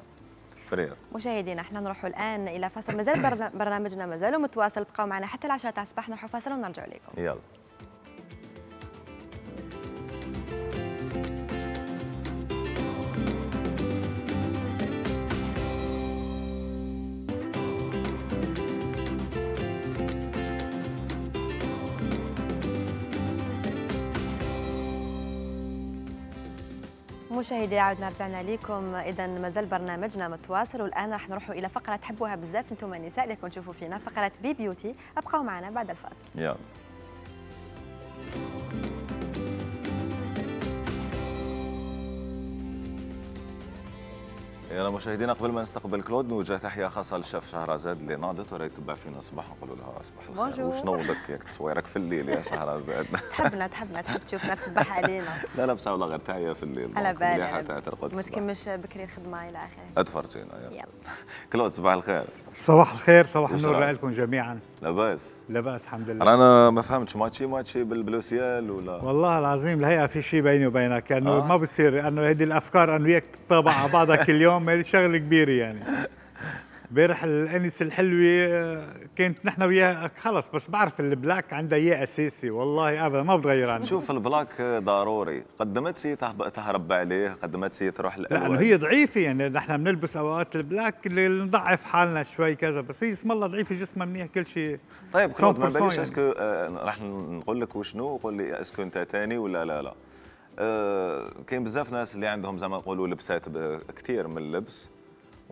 S1: فرير
S2: مشاهدينا احنا نروحوا الان الى فاصل مازال برنامجنا مازال متواصل بقوا معنا حتى العشرة تاع الصباح نروحوا فاصل ونرجعوا لكم يلا مشاهدي عودنا رجعنا لكم اذا مازال برنامجنا متواصل والان راح نروحوا الى فقره تحبوها بزاف انتم النساء اللي كون تشوفوا فينا فقره بي بيوتي ابقوا معنا بعد الفاصل
S1: يلا يلا مشاهدينا قبل ما نستقبل كلود نوجه تحيه خاصه للشيف شهرزاد اللي ناضت وراهي تتبع فينا صباح نقول لها صباح
S2: الخير وش نوضك
S1: ياك تصويرك في الليل يا شهرزاد تحبنا
S2: تحبنا تحب تشوفنا تصبح علينا
S1: لا لا بصح والله غير تحيه في الليل على بالي ما
S2: تكملش بكري الخدمه الى اخره
S1: اتفرجينا يلا كلود صباح الخير
S3: صباح الخير صباح النور لكم جميعا لاباس لاباس
S1: الحمد لله انا ما فهمتش ماتشي ماتشي بالبلوسيال ولا والله
S3: العظيم الهيئه في شيء بيني وبينك انه آه. ما بتصير انه هذه الافكار انا وياك تتطابع على بعضها كل يوم هذه شغله كبيره يعني امبارح الانسه الحلوه آه، كانت نحن وياها خلص بس بعرف البلاك عندها اياه اساسي والله ابدا ما بتغير عنه شوف
S1: البلاك ضروري قدمت سي تهرب عليه قدمت سي تروح لانه هي ضعيفه
S3: يعني نحن بنلبس اوقات البلاك اللي نضعف حالنا شوي كذا بس هي اسم الله ضعيفه جسمها منيح كل شيء طيب خلود ما بليش اسكو
S1: آه، راح نقول لك وشنو قول لي اسكو انت تاني ولا لا لا أه كاين بزاف ناس اللي عندهم زي ما نقولوا لبسات كثير من اللبس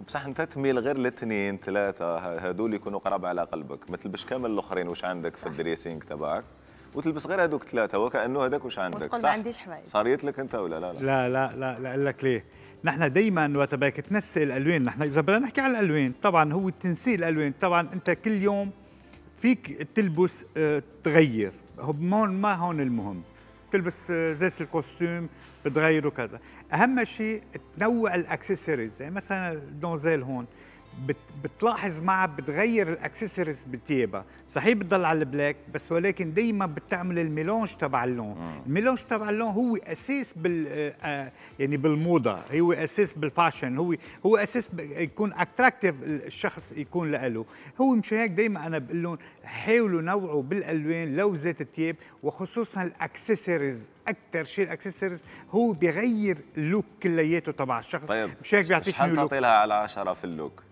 S1: بصح انت تميل غير الاثنين ثلاثه هذول يكونوا قراب على قلبك ما تلبش كامل الاخرين واش عندك في الدريسينغ تبعك وتلبس غير هذوك ثلاثه وكانه هذاك واش عندك صح ما عنديش حوايج صاريت لك انت ولا لا لا
S3: لا لا لا, لا لك ليه نحن دائما وقت بدك تنسي الالوان نحن اذا بدنا نحكي على الالوان طبعا هو تنسيق الالوان طبعا انت كل يوم فيك تلبس آه، تغير هون ما هون المهم تلبس آه، زيت الكوستيم بتغيره وكذا اهم شيء تنوع الاكسسوارز يعني مثلا الدونزيل هون بت بتلاحظ معها بتغير الاكسسوارز بتيبها صحيح بتضل على البلاك بس ولكن دايما بتعمل الميلونج تبع اللون الميلونج تبع اللون هو اساس بال آه، آه، يعني بالموضه هو اساس بالفاشن هو هو اساس يكون اتراكتيف الشخص يكون له هو مش هيك دايما انا بقول لهم حاولوا نوعوا بالالوان لو ذات الثياب وخصوصا الاكسسوارز اكثر شيء الاكسسوارز هو بيغير اللوك كلياته تبع الشخص طيب مش هيك بيعطيك شحال تعطي لها على 10 في اللوك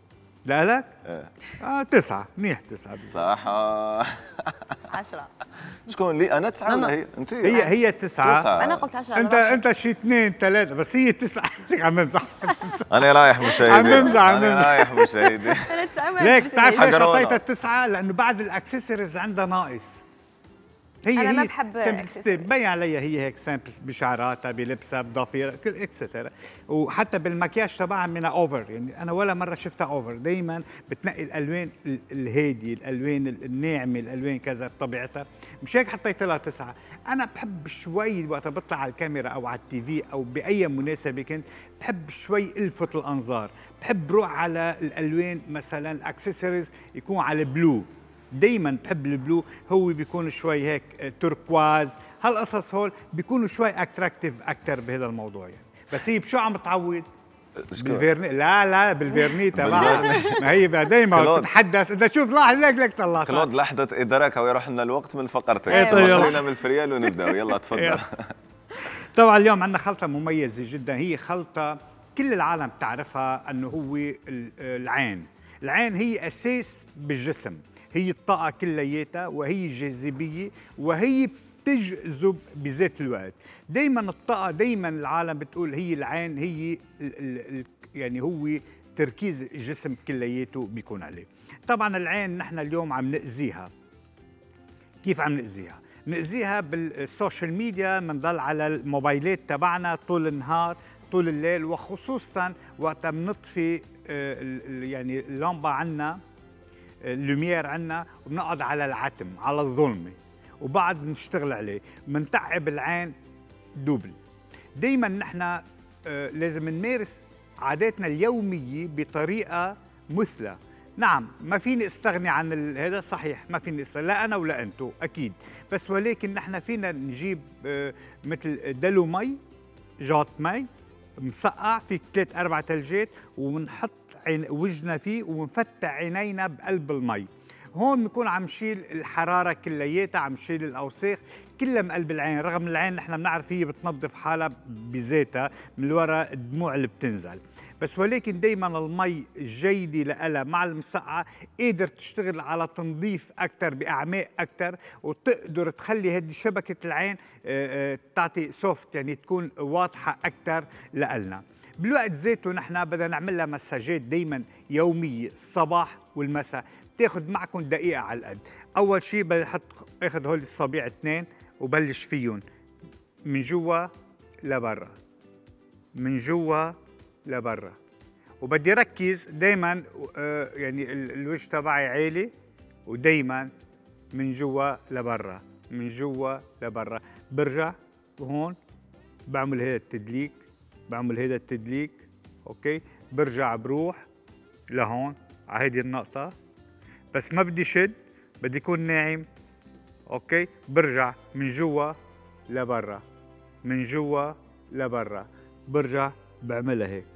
S3: لا لك؟ ايه اه تسعة منيح تسعة صح
S1: عشرة شكون لي انا تسعة ولا هي انت هي هي تسعة, انا
S3: قلت عشرة انت انت شي اثنين ثلاثة بس هي تسعة عم نمزح انا رايح مشاهدي عم نمزح عم نمزح رايح مشاهدي ليك تعرف ليش حطيتها التسعة لأنه بعد الاكسسوارز عندها ناقص هي انا هي ما بحب بين عليا هي هيك سامبل بشعراتها بلبسها بضفيرها كل اكسترا وحتى بالمكياج تبعها منها اوفر يعني انا ولا مره شفتها اوفر دائما بتنقي الالوان الهادي الالوان الناعمه الالوان كذا بطبيعتها مش هيك حطيت لها تسعه انا بحب شوي وقت بطلع على الكاميرا او على التي في او باي مناسبه كنت بحب شوي الفت الانظار بحب روح على الالوان مثلا الاكسسوارز يكون على بلو دايما بحب البلو هو بيكون شوي هيك آه، تركواز هالقصص هول بيكونوا شوي اتراكتيف اكثر بهذا الموضوع يعني بس هي بشو عم تعوض بالفيرني لا لا بالفيرني تبع ما هي دائما بتتحدث انت شوف لاحظ لك لك طلعت كلود
S1: لحظه ادراك ويروح لنا الوقت من فقرتك إيه، طيب، خلينا من الفريال ونبدا يلا تفضل
S3: طبعا اليوم عندنا خلطه مميزه جدا هي خلطه كل العالم بتعرفها انه هو العين العين هي اساس بالجسم هي الطاقة كلياتها وهي الجاذبية وهي تجذب بذات الوقت دايما الطاقة دايما العالم بتقول هي العين هي الـ الـ يعني هو تركيز الجسم كلياته بيكون عليه طبعا العين نحن اليوم عم نأذيها كيف عم نأذيها نأذيها بالسوشيال ميديا منضل على الموبايلات تبعنا طول النهار طول الليل وخصوصا وقت بنطفي آه، يعني اللمبة عنا اللوميير عنا وبنقعد على العتم على الظلمه وبعد بنشتغل عليه بنتعب العين دوبل دايما نحن آه، لازم نمارس عاداتنا اليوميه بطريقه مثلى نعم ما فيني استغني عن هذا صحيح ما فيني استغني لا انا ولا انتو اكيد بس ولكن نحن فينا نجيب آه، مثل دلو مي جاط مي مسقع في ثلاث اربع ثلجات وبنحط وجنا فيه وبنفتح عينينا بقلب المي هون بنكون عم نشيل الحراره كلياتها عم نشيل الاوساخ كلها من قلب العين رغم العين نحن بنعرف هي بتنظف حالها بذاتها من وراء الدموع اللي بتنزل بس ولكن دايما المي الجيدة لها مع المسقعة قادر تشتغل على تنظيف أكثر بأعماق أكثر وتقدر تخلي هذه شبكة العين آه، آه، تعطي سوفت يعني تكون واضحة أكثر لألنا بالوقت ذاته نحن بدنا نعمل لها مساجات دايما يومية الصباح والمساء بتاخذ معكم دقيقة على القد أول شيء بحط اخذ هول الصبيع اثنين وبلش فيهم من جوا لبرا من جوا لبرا وبدي ركز دائما آه، يعني الوجه تبعي عالي ودائما من جوا لبرا من جوا لبرا برجع هون بعمل هذا التدليك بعمل هذا التدليك اوكي برجع بروح لهون على هذه النقطة بس ما بدي شد بدي يكون ناعم اوكي برجع من جوا لبرا من جوا لبرا برجع بعملها هيك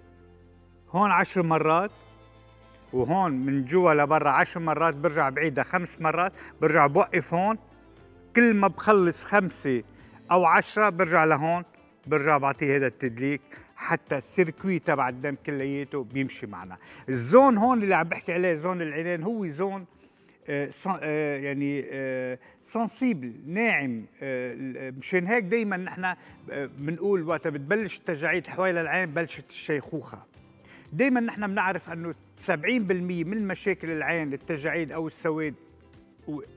S3: هون عشر مرات وهون من جوا لبرا عشر مرات برجع بعيدها خمس مرات برجع بوقف هون كل ما بخلص خمسة أو عشرة برجع لهون برجع بعطيه هذا التدليك حتى السيركوي تبع الدم كلياته بيمشي معنا الزون هون اللي عم بحكي عليه زون العينين هو زون آه، آه، يعني سنسيبل آه، ناعم مشان هيك دائما نحن بنقول وقت بتبلش التجاعيد حوالي العين بلشت الشيخوخه دائما نحن بنعرف انه 70% من مشاكل العين التجاعيد او السواد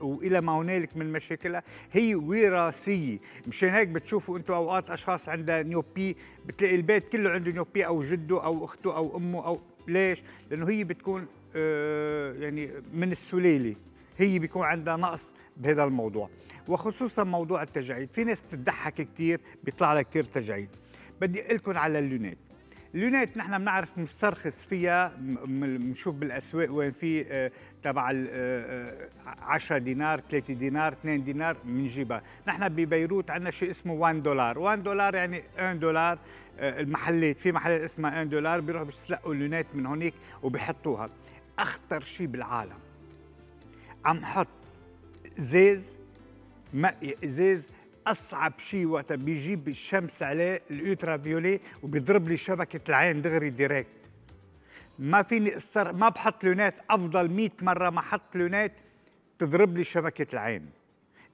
S3: والى ما هنالك من مشاكلها هي وراثيه مشان هيك بتشوفوا انتم اوقات اشخاص عندها نيوبي بتلاقي البيت كله عنده نيوبي او جده او اخته او امه او ليش لانه هي بتكون آه يعني من السلاله هي بيكون عندها نقص بهذا الموضوع وخصوصا موضوع التجاعيد في ناس بتضحك كثير بيطلع لها كثير تجاعيد بدي اقول لكم على اللونات اليونايت نحن بنعرف نسترخص فيها بنشوف بالاسواق وين في آه، تبع 10 آه، آه، دينار 3 دينار 2 دينار بنجيبها نحن ببيروت عندنا شيء اسمه 1 دولار 1 دولار يعني 1 دولار المحلات في محلات اسمها 1 دولار بيروحوا بيسلقوا اللونات من هونيك وبيحطوها اخطر شيء بالعالم عم حط زيز ما ازاز اصعب شيء وقت بيجيب الشمس عليه الالترا فيولي وبيضرب لي شبكه العين دغري ديريكت ما فيني استر ما بحط لونات افضل 100 مره ما احط لونات تضرب لي شبكه العين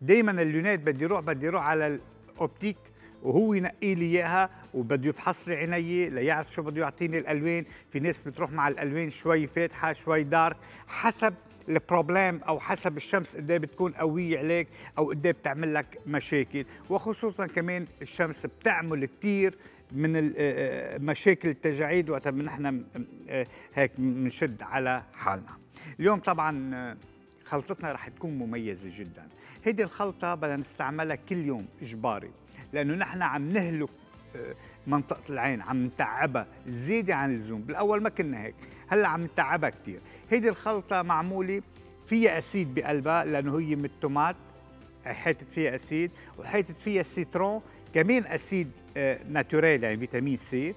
S3: دائما اللونات بدي اروح بدي اروح على الاوبتيك وهو ينقي لي اياها وبده يفحص لي عيني ليعرف شو بده يعطيني الالوان في ناس بتروح مع الالوان شوي فاتحه شوي دارك حسب البروبليم او حسب الشمس قد ايه بتكون قويه عليك او قد ايه بتعمل لك مشاكل وخصوصا كمان الشمس بتعمل كثير من آه، آه، مشاكل التجاعيد وقت ما نحن آه، هيك بنشد على حالنا اليوم طبعا خلطتنا رح تكون مميزه جدا هيدي الخلطه بدنا نستعملها كل يوم اجباري لانه نحن عم نهلك منطقه العين عم نتعبها زيدي عن اللزوم بالاول ما كنا هيك هلا عم نتعبها كثير هيدي الخلطة معمولة فيها أسيد بقلبها لأنه هي من التومات حيتت فيها أسيد وحيتت فيها السيترون كمان أسيد آه، ناتوريل يعني فيتامين سي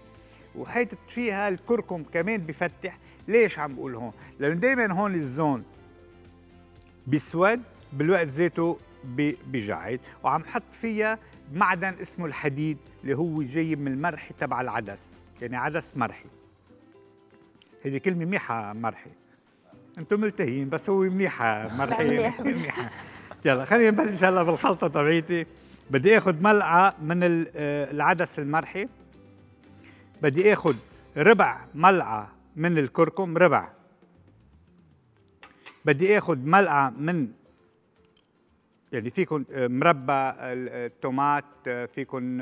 S3: وحيتت فيها الكركم كمان بفتح ليش عم بقول هون؟ لأنه دائما هون الزون بسود بالوقت ذاته بجعد وعم حط فيها معدن اسمه الحديد اللي هو جاي من المرحي تبع العدس يعني عدس مرحي هذه كلمة منيحة مرحي انتم ملتهين بس هو منيحه مرحيه منيحه يلا خلينا نبلش هلا بالخلطه تبعيتي بدي اخذ ملعقه من آه، العدس المرحي بدي اخذ ربع ملعقه من الكركم ربع بدي اخذ ملعقه من يعني فيكم آه، مربى آه، التومات فيكم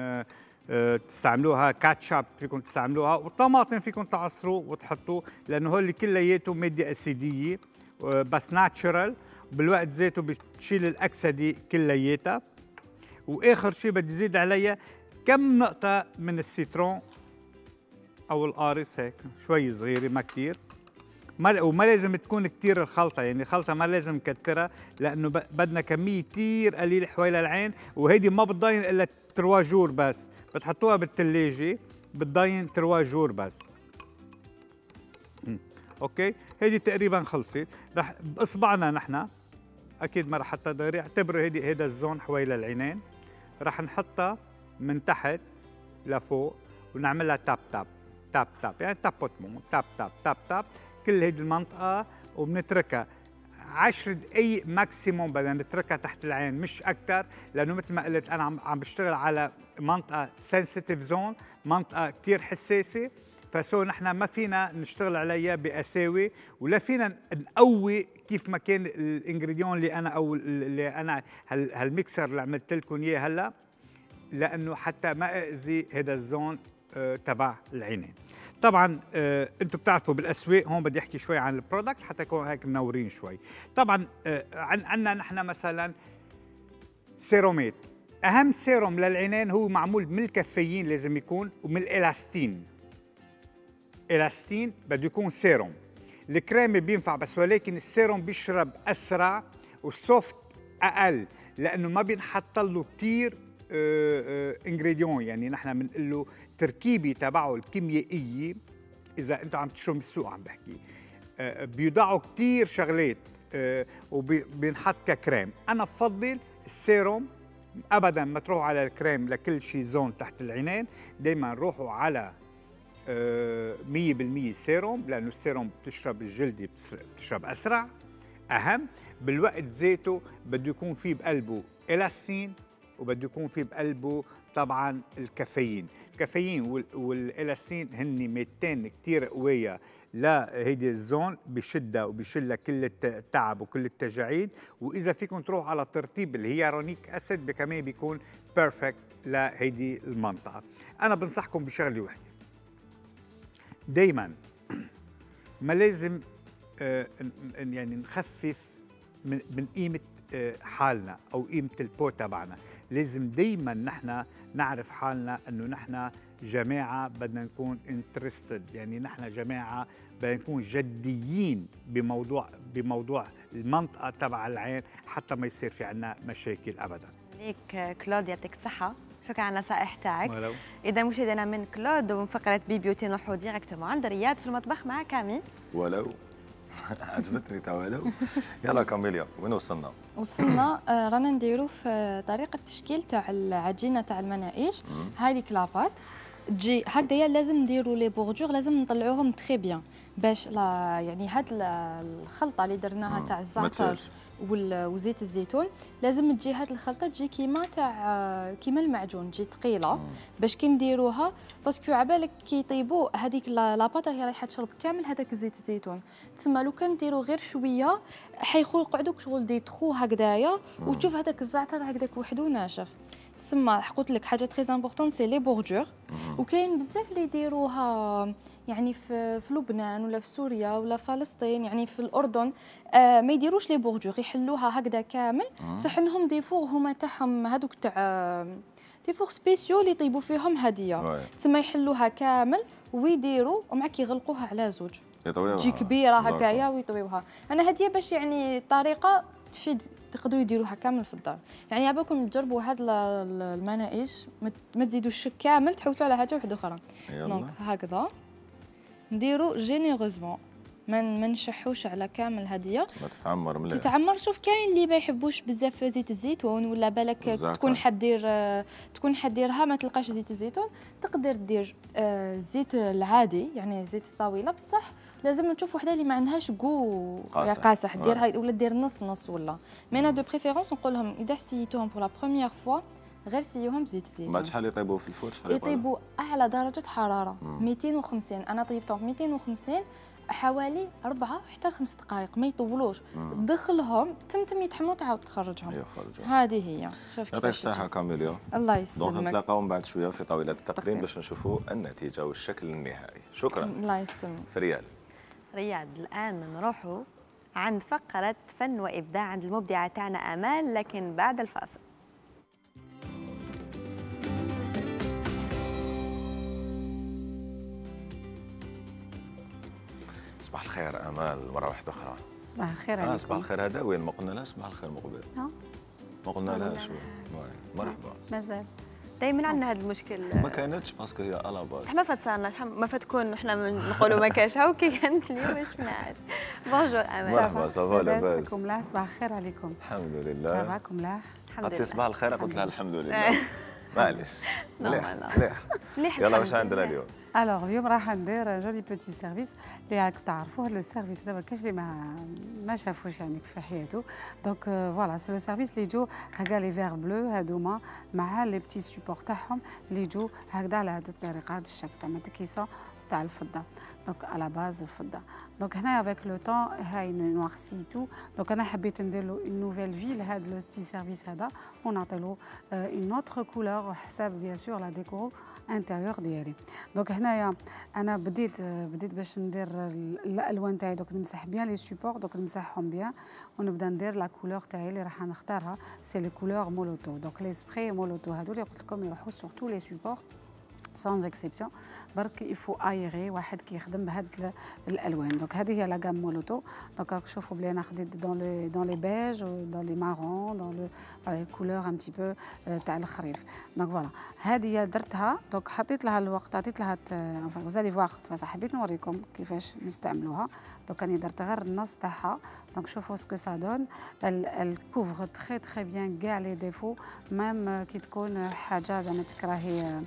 S3: تستعملوها كاتشاب فيكم تستعملوها والطماطم فيكم تعصروا وتحطوه لانه هول كلياته ماده اسيديه آه، بس ناتشرال بالوقت ذاته بتشيل الاكسده كلياتها واخر شيء بدي زيد عليها كم نقطه من السيترون او القارص هيك شوي صغيره ما كثير وما لازم تكون كثير الخلطه يعني الخلطه ما لازم نكترها لانه بدنا كميه كثير قليله حوالي العين وهيدي ما بتضاين الا تروا جور بس بتحطوها بالثلاجه بتضاين تروا جور بس اوكي هيدي تقريبا خلصت رح باصبعنا نحن اكيد ما رح حطها دغري اعتبروا هيدي هيدا الزون حوالي العينين رح نحطها من تحت لفوق ونعملها تاب تاب تاب تاب يعني تابوتمون تاب تاب تاب تاب كل هيدي المنطقه وبنتركها 10 دقائق ماكسيموم بدنا نتركها تحت العين مش اكثر لانه مثل ما قلت انا عم عم بشتغل على منطقه سنسيتيف زون منطقه كثير حساسه فسو نحن ما فينا نشتغل عليها باساوي ولا فينا نقوي كيف ما كان الانجريديون اللي انا او اللي انا هالميكسر اللي عملت لكم اياه هلا لانه حتى ما اذي هذا الزون آه، تبع العينين طبعا آه انتم بتعرفوا بالاسواق هون بدي احكي شوي عن البرودكت حتى يكون هيك منورين شوي طبعا آه عندنا نحن مثلا سيرومات اهم سيروم للعينين هو معمول من الكافيين لازم يكون ومن الالاستين الاستين بده يكون سيروم الكريم بينفع بس ولكن السيروم بيشرب اسرع والسوفت اقل لانه ما بينحط له كثير انجريديون آه، آه، يعني نحن بنقول له تركيبي تبعه الكيميائيه اذا انتم عم من السوق عم بحكي آه، بيوضعوا كثير شغلات وبينحط ككريم انا بفضل السيروم ابدا ما تروحوا على الكريم لكل شيء زون تحت العينين دائما روحوا على 100% سيروم لانه السيروم بتشرب الجلدي بتشرب اسرع اهم بالوقت ذاته بده يكون في بقلبه الاستين وبده يكون في بقلبه طبعا الكافيين الكافيين والإلاسين هن ميتين كثير قوية لهيدي الزون بشدة وبشلها كل التعب وكل التجاعيد وإذا فيكم تروح على ترتيب الهيارونيك أسيد كمان بيكون بيرفكت لهيدي المنطقة أنا بنصحكم بشغلة وحدة دايما ما لازم آه، يعني نخفف من قيمة آه، حالنا أو قيمة البو تبعنا لازم دايما نحن نعرف حالنا انه نحن جماعه بدنا نكون انترستد يعني نحن جماعه بدنا نكون جديين بموضوع بموضوع المنطقه تبع العين حتى ما يصير في عندنا مشاكل ابدا
S2: ليك كلود يعطيك الصحه شكرا على النصائح تاعك اذا مشينا من كلود ومن فقره بي بيوتي نروحوا ديريكتومون عند رياض في المطبخ مع كامي
S1: ولو عجبتني والو يلا كاميليا وين وصلنا؟
S4: وصلنا آه، رانا نديرو في طريقه تشكيل تاع العجينه تاع المناقيش هاديك لاباط تجي هكذايا لازم نديرو لي بوردور لازم نطلعوهم تخي بيان باش لا يعني هاد الخلطه اللي درناها تاع الزعتر وزيت الزيتون لازم تجي هذه الخلطه تجي كيما تاع آه، كيما المعجون تجي ثقيله باش كي نديروها باسكو عبالك كي يطيبوا هذيك لاباط هي رايحه تشرب كامل هذاك زيت الزيتون تسمى لو كان نديرو غير شويه حيخو يقعدوك شغل دي تخو هكذايا وتشوف هذاك الزعتر هكذاك وحده ناشف تسمى قلت لك حاجه تري امبورطون سي لي بوردور وكاين بزاف اللي يديروها يعني في في لبنان ولا في سوريا ولا فلسطين يعني في الاردن آه ما يديروش لي بوردور يحلوها هكذا كامل صح عندهم دي فور هما تاعهم هذوك تاع دي فور سبيسيو اللي يطيبوا فيهم هديه تسمى يحلوها كامل ويديروا ومعك يغلقوها على زوج
S1: يطويوها تجي كبيره هكايا
S4: ويطويوها انا هديه باش يعني طريقه تفيد تقدروا يديروها كامل في الدار يعني عباكم تجربوا هاد المناقيش ما تزيدوش الشك كامل تحوتوا على حاجه واحده اخرى دونك هكذا نديروا جينيروزمون ما منشحوش نشحوش على كامل هديه
S1: ما تتعمر مليح
S4: تتعمر شوف كاين اللي ما يحبوش بزاف زيت الزيتون ولا بالك تكون حدير تكون حديرها ما تلقاش زيت الزيتون تقدر دير آه، الزيت العادي يعني زيت الطاوله بصح لازم نشوف وحده اللي ما عندهاش كو قاصح ديرها ولا دير نص نص ولا مي انا دو بريفيرونس نقول لهم اذا حسيتوهم بولا بروميير فوا غير سيوهم بزيت زيتون بعد شحال
S1: يطيبوا في
S6: الفور شحال يطيبوا
S4: اعلى درجه حراره مم. 250 انا طيبتهم 250 حوالي أربعة حتى لخمس دقائق ما يطولوش دخلهم تم تم يتحملوا تعاود تخرجهم يخرجهم أيوة، هذه هي يعطيك الصحة
S1: كاميليو الله يسلمك دونك نتلاقاو من بعد شوية في طاولة التقديم باش نشوفوا النتيجة والشكل النهائي شكرا
S2: الله يسلمك فريال رياض الآن نروحوا عند فقرة فن وإبداع عند المبدعة تاعنا آمال لكن بعد الفاصل
S1: صباح الخير امال مره واحده اخرى
S7: صباح الخير آه، عليكم. آه صباح
S1: الخير هذا وين ما قلنا لا صباح الخير مقبل نعم. ما قلنا شو مرحبا
S2: مازال دائما عندنا هذا المشكل ما
S1: كانتش باسكو هي على باز صح
S2: ما فات ما فاتكون احنا نقولوا ما كانش هاو كي
S7: كانت اليوم شفناش بونجور امان مرحبا صافا لاباس بكم لا صباح الخير عليكم الحمد لله صباحكم لا الحمد لله صباح الخير قلت لها الحمد
S1: لله معلش نعم، نعم. مليح مليح يلا واش عندنا اليوم
S7: الوغ اليوم راح ندير جولي بوتي سيرفيس اللي راكم تعرفوه لو سيرفيس هذا ما كاش اللي ما ما شافوش يعني في حياته دونك فوالا سي لو سيرفيس اللي يجو هكا لي فيغ بلو هادوما مع لي بتي سيبور تاعهم اللي يجو هكذا على هذه الطريقه هذا الشكل زعما كيسون تاع الفضه دونك على باز فضه دونك هنايا افيك لو طون هاي تو دونك انا حبيت ندير له اون نوفيل فيل هاد لو تي سيرفيس هذا ونعطي له اون اوتر كولور حساب بيان سور لا ديكور انتيريور ديالي دونك هنايا انا بديت euh, بديت باش ندير الالوان تاعي دونك نمسح بيان لي سوبور دونك نمسحهم بيان ونبدا ندير لا كولور تاعي اللي راح نختارها سي لي كولور مولوتو دونك لي سبري مولوتو هادو اللي قلت لكم يروحوا سور لي سوبور sans exception برك يفو ايغي واحد كيخدم بهاد الالوان دونك هذه هي لا غام مولوتو دونك راك تشوفوا بلي انا خديت دون لي دون لي بيج دون لي مارون دون لو لي كولور ان تي بو تاع الخريف دونك فوالا هذه درتها دونك حطيت لها الوقت عطيت لها فوزالي فواغ حبيت نوريكم كيفاش نستعملوها دونك راني درت غير النص تاعها دونك شوفوا سكو سا دون الكوفر تري تري بيان كاع لي ديفو ميم كي تكون حاجه زعما تكراهي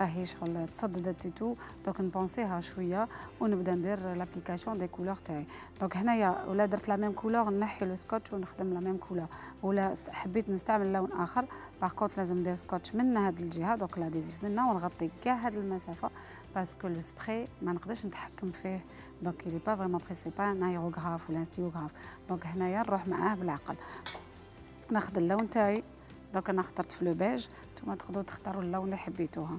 S7: راهي شغل تصددت تو دونك نبونسيها شويه ونبدا ندير لابليكاسيون دي كولور تاعي دونك هنايا ولا درت لا ميم كولور نحي لو سكوتش ونخدم لا ميم كولور ولا حبيت نستعمل لون اخر باغ كونت لازم ندير سكوتش من هاد الجهه دوك لاديزيف منا ونغطي كاع هاد المسافه باسكو لو سبري ما نقدرش نتحكم فيه دونك لي با فريمون بريسي با ان ايروغراف ولا ستيلوغراف دونك هنايا نروح معاه بالعقل ناخذ اللون تاعي دونك انا اخترت في لو بيج نتوما تقدروا تختاروا اللون اللي حبيتوه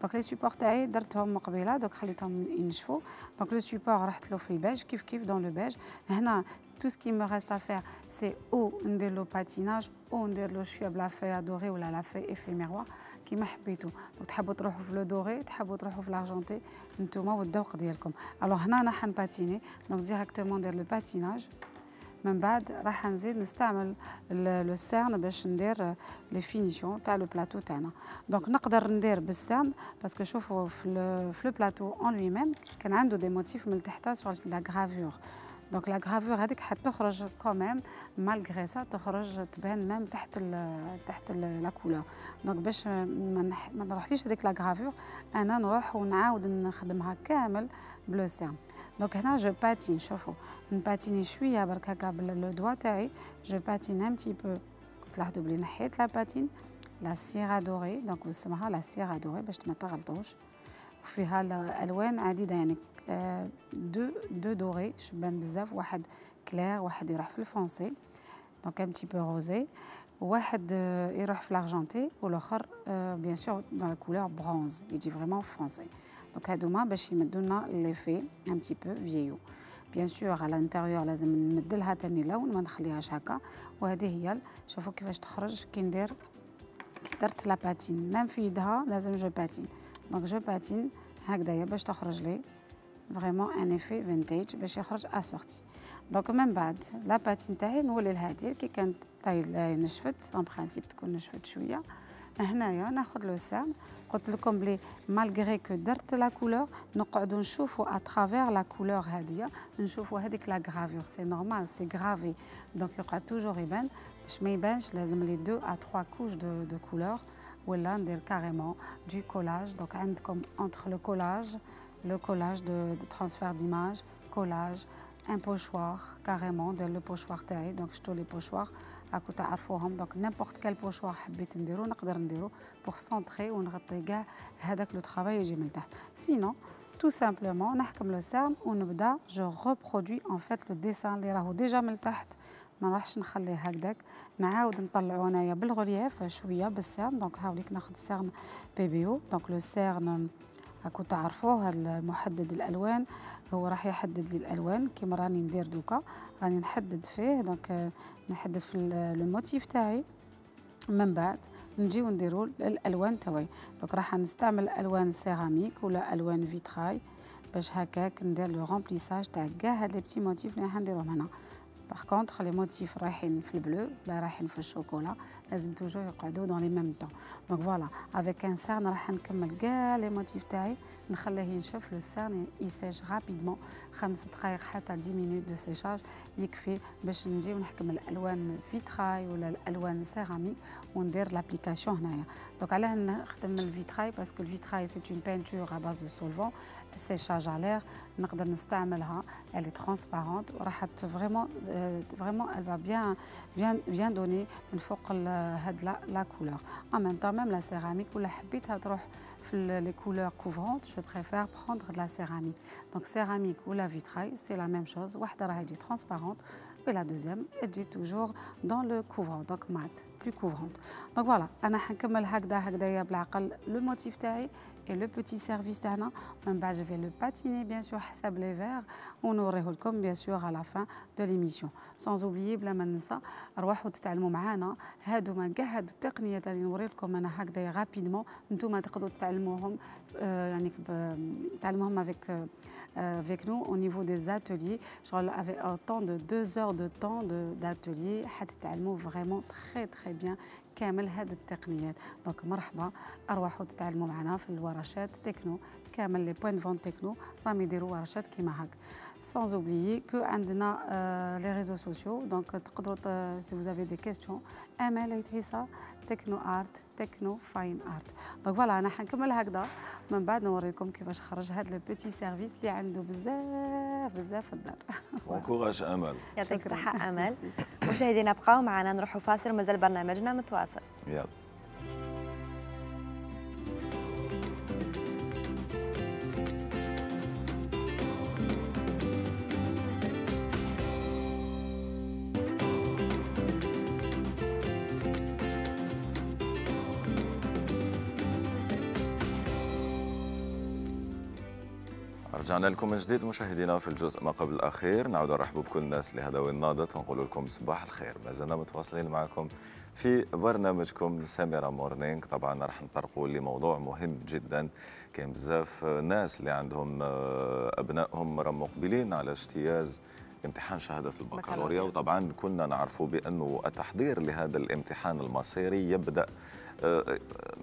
S7: دونك لي سوبور تاعي درتهم قبيله دونك خليتهم ينشفوا دونك لو سوبور رحت له في البيج كيف كيف دون لو بيج هنا تو سكي مو ريست ا فير سي او ندير له باتيناج او ندير له شويه بلا في ادوري ولا لا في افيميروا كيما حبيتو دونك تحبوا تروحوا في لو دوري تحبوا تروحوا في لارجونتي نتوما والذوق ديالكم الوغ هنا انا حنباتيني دونك ديريكتومون ندير لو باتيناج من بعد راح نزيد نستعمل لو سيرن باش ندير لي فينيسيون تاع لو بلاطو تاعنا دونك نقدر ندير بالسيرن باسكو شوفوا في لو بلاطو اون لوي ميم كان عنده دي موتيف من تحتها سوال لا غرافور دونك لا غرافور هذيك حتخرج كوميم مالغري سا تخرج تبان ميم تحت الـ تحت لا كولور دونك باش ما نروحليش هذيك لا غرافور انا نروح ونعاود نخدمها كامل بلو سيرن Donc là, je patine, Je patine, je suis le doigt, je patine un petit peu. La patine, la cire dorée, donc vous savez, la cire dorée, ben, je euh, ne وفيها ben, euh, Deux عديده يعني دو دو دوري بزاف واحد claire, واحد يروح في واحد يروح في l'autre, bien sûr, dans la couleur bronze Il dit vraiment دونك هادوما باش يمدونا في ان تي بو فييو بيان سور على الانتيريور لازم نمدلها تاني لون ما نخليهاش هكا وهذه هي شوفوا كيفاش تخرج كي ندير درت لا باتين ميم في يدها لازم جو باتين دونك جو باتين هكذايا باش تخرج لي فريمون ان افي فينتاج باش يخرج اسورتي دونك من بعد لا باتين تاعي نولي لهادي كي كانت نشفت اون برانسيب تكون نشفت شويه هنايا ناخذ لو سام le combler malgré que la couleur donc' chauffe à travers la couleur à la gravure c'est normal c'est gravé donc y crois toujours ben je les les deux à trois couches de couleur ou l'un carrément du collage donc entre le collage le collage de transfert d'image collage un pochoir carrément le pochoir terre donc je tous les pochoirs راكو تعرفوهم دونك نيمبورت كال بوشوا حبيت نديرو نقدر نديرو بوغ سونتري ونغطي كاع هذاك لو ترافاي يجي من تحت سينو تو سامبلومون نحكم لو سام ونبدا جو ريبرودوي ان فيت لو ديسان اللي راهو ديجا من تحت ما راحش نخليه هكذاك نعاود نطلعو انايا بالغرياف شويه بالسام دونك هاوليك ناخذ سيرن او دونك لو سيرن راكو تعرفوه المحدد الالوان هو راح يحدد لي الالوان كما راني ندير دوكا راني نحدد فيه دونك نحدد في الموتيف تاعي من بعد نجي ونديروا الالوان تاعي دونك راح نستعمل الوان سيراميك ولا الوان فيتراي باش هكاك ندير لو رومبليساج تاع كاع هاد لي بتي موتيف اللي راح نديرهم هنا باغ كونطخ لي موتيف رايحين في البلو ولا رايحين في الشوكولا لازم توجور يقعدوا دون لي ميم طون دونك فوالا افيك ان سان راح نكمل كاع لي موتيف تاعي نخليه ينشف لو سان يساج رابيدمون خمس دقائق حتى 10 مينوت دو سيشاج يكفي باش نجي ونحكم الالوان فيتراي ولا الالوان سيراميك وندير لابليكاسيون هنايا دونك علاه نخدم الفيتراي باسكو الفيتراي سي اون بانتور على باز دو سولفون سيشاج على l'air نقدر نستعملها الي est transparente وراح فريمون فريمون euh, elle va bien bien bien من فوق هاد لا لا كولور ان ميم طون ميم لا سيراميك ولا حبيتها تروح في لي كولور كوفرونت جو بريفير بروندر لا سيراميك دونك سيراميك ولا فيتراي سي لا ميم شوز واحده راهي تجي ترونسبارونت et la deuxième تجي toujours dans le couvrant donc مات بلو كوفرونت دونك فوالا انا حنكمل هكذا هكذايا بالعقل لو موتيف تاعي Et le petit service d'Anna, ben, bah, je vais le patiner bien sûr, حسب les vert. On aurait comme bien sûr à la fin de l'émission. Sans oublier, بلا ما ننسى روحوا تتعلموا معنا هادو ما كاع هادو التقنيات اللي نوري لكم انا هكذا رابيدمون نتوما تقدروا تتعلموهم يعني تعلموهم افيك avec nous au niveau des ateliers. Genre avec un temps de deux heures de temps d'atelier, Hattalmo vraiment très très bien كامل هذه التقنيات دونك مرحبا ارواحوا تتعلموا معنا في الورشات تكنو كامل لي بوين فون تكنو راهم يديروا ورشات كيما هاك sans oublier que عندنا euh, les réseaux sociaux donc تقدروا euh, euh, si vous avez des questions امال يتعيسى تكنو ارت تكنو فاين ارت دونك فوالا انا حنكمل هكذا من بعد نوريكم كيفاش خرج هذا لو بيتي سيرفيس اللي عنده بزاف بزاف في الدار
S1: وكوراج امل
S2: يعطيك الصحه امل مشاهدينا بقاو معنا نروحوا فاصل ومازال برنامجنا متواصل
S8: يلا
S1: رجعنا لكم من جديد مشاهدينا في الجزء ما قبل الاخير نعود نرحب بكل الناس اللي وين ناضت تنقول لكم صباح الخير ما زلنا متواصلين معكم في برنامجكم ساميرا مورنينغ طبعا راح نطرقوا لموضوع مهم جدا كاين بزاف ناس اللي عندهم آه، ابنائهم راهم مقبلين على اجتياز امتحان شهادة البكالوريا وطبعا كنا نعرف بأنه التحضير لهذا الامتحان المصيري يبدأ آه، آه،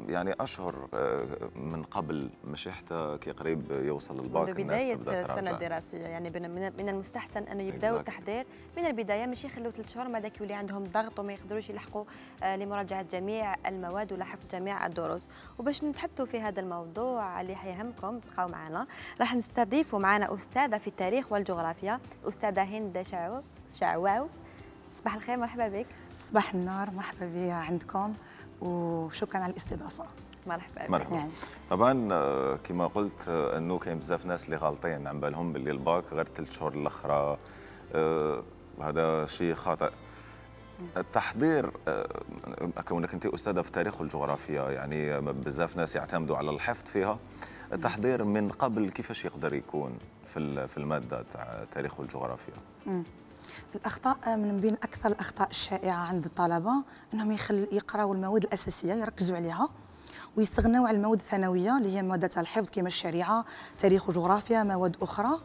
S1: يعني أشهر آه، من قبل مش حتى كي قريب يوصل الباك منذ بداية السنة الدراسية
S2: يعني من المستحسن أنه يبدأوا التحضير من البداية مش يخلوا ثلاث شهور ماذا كيولي يولي عندهم ضغط وما يقدروش يلحقوا لمراجعة جميع المواد ولا حفظ جميع الدروس وباش نتحدثوا في هذا الموضوع اللي حيهمكم بقوا معنا راح نستضيفوا معنا أستاذة في التاريخ والجغرافيا أستاذة هند شعواو شعواو صباح الخير مرحبا بك
S8: صباح النار مرحبا بيا عندكم وشكرا على الاستضافه مرحبا بك مرحبا يعني.
S1: طبعا آه، كما قلت آه، انه كاين بزاف ناس اللي غالطين عم بالهم باللي الباك غير ثلاث شهور الاخرى أه هذا شيء خاطئ التحضير آه، كونك انت استاذه في التاريخ والجغرافيا يعني بزاف ناس يعتمدوا على الحفظ فيها تحضير من قبل كيفاش يقدر يكون في في الماده تاع تاريخ والجغرافيا
S8: الاخطاء من بين اكثر الاخطاء الشائعه عند الطلبه انهم يخل يقراوا المواد الاساسيه يركزوا عليها ويستغنوا على المواد الثانويه اللي هي ماده الحفظ كما الشريعه تاريخ وجغرافيا مواد اخرى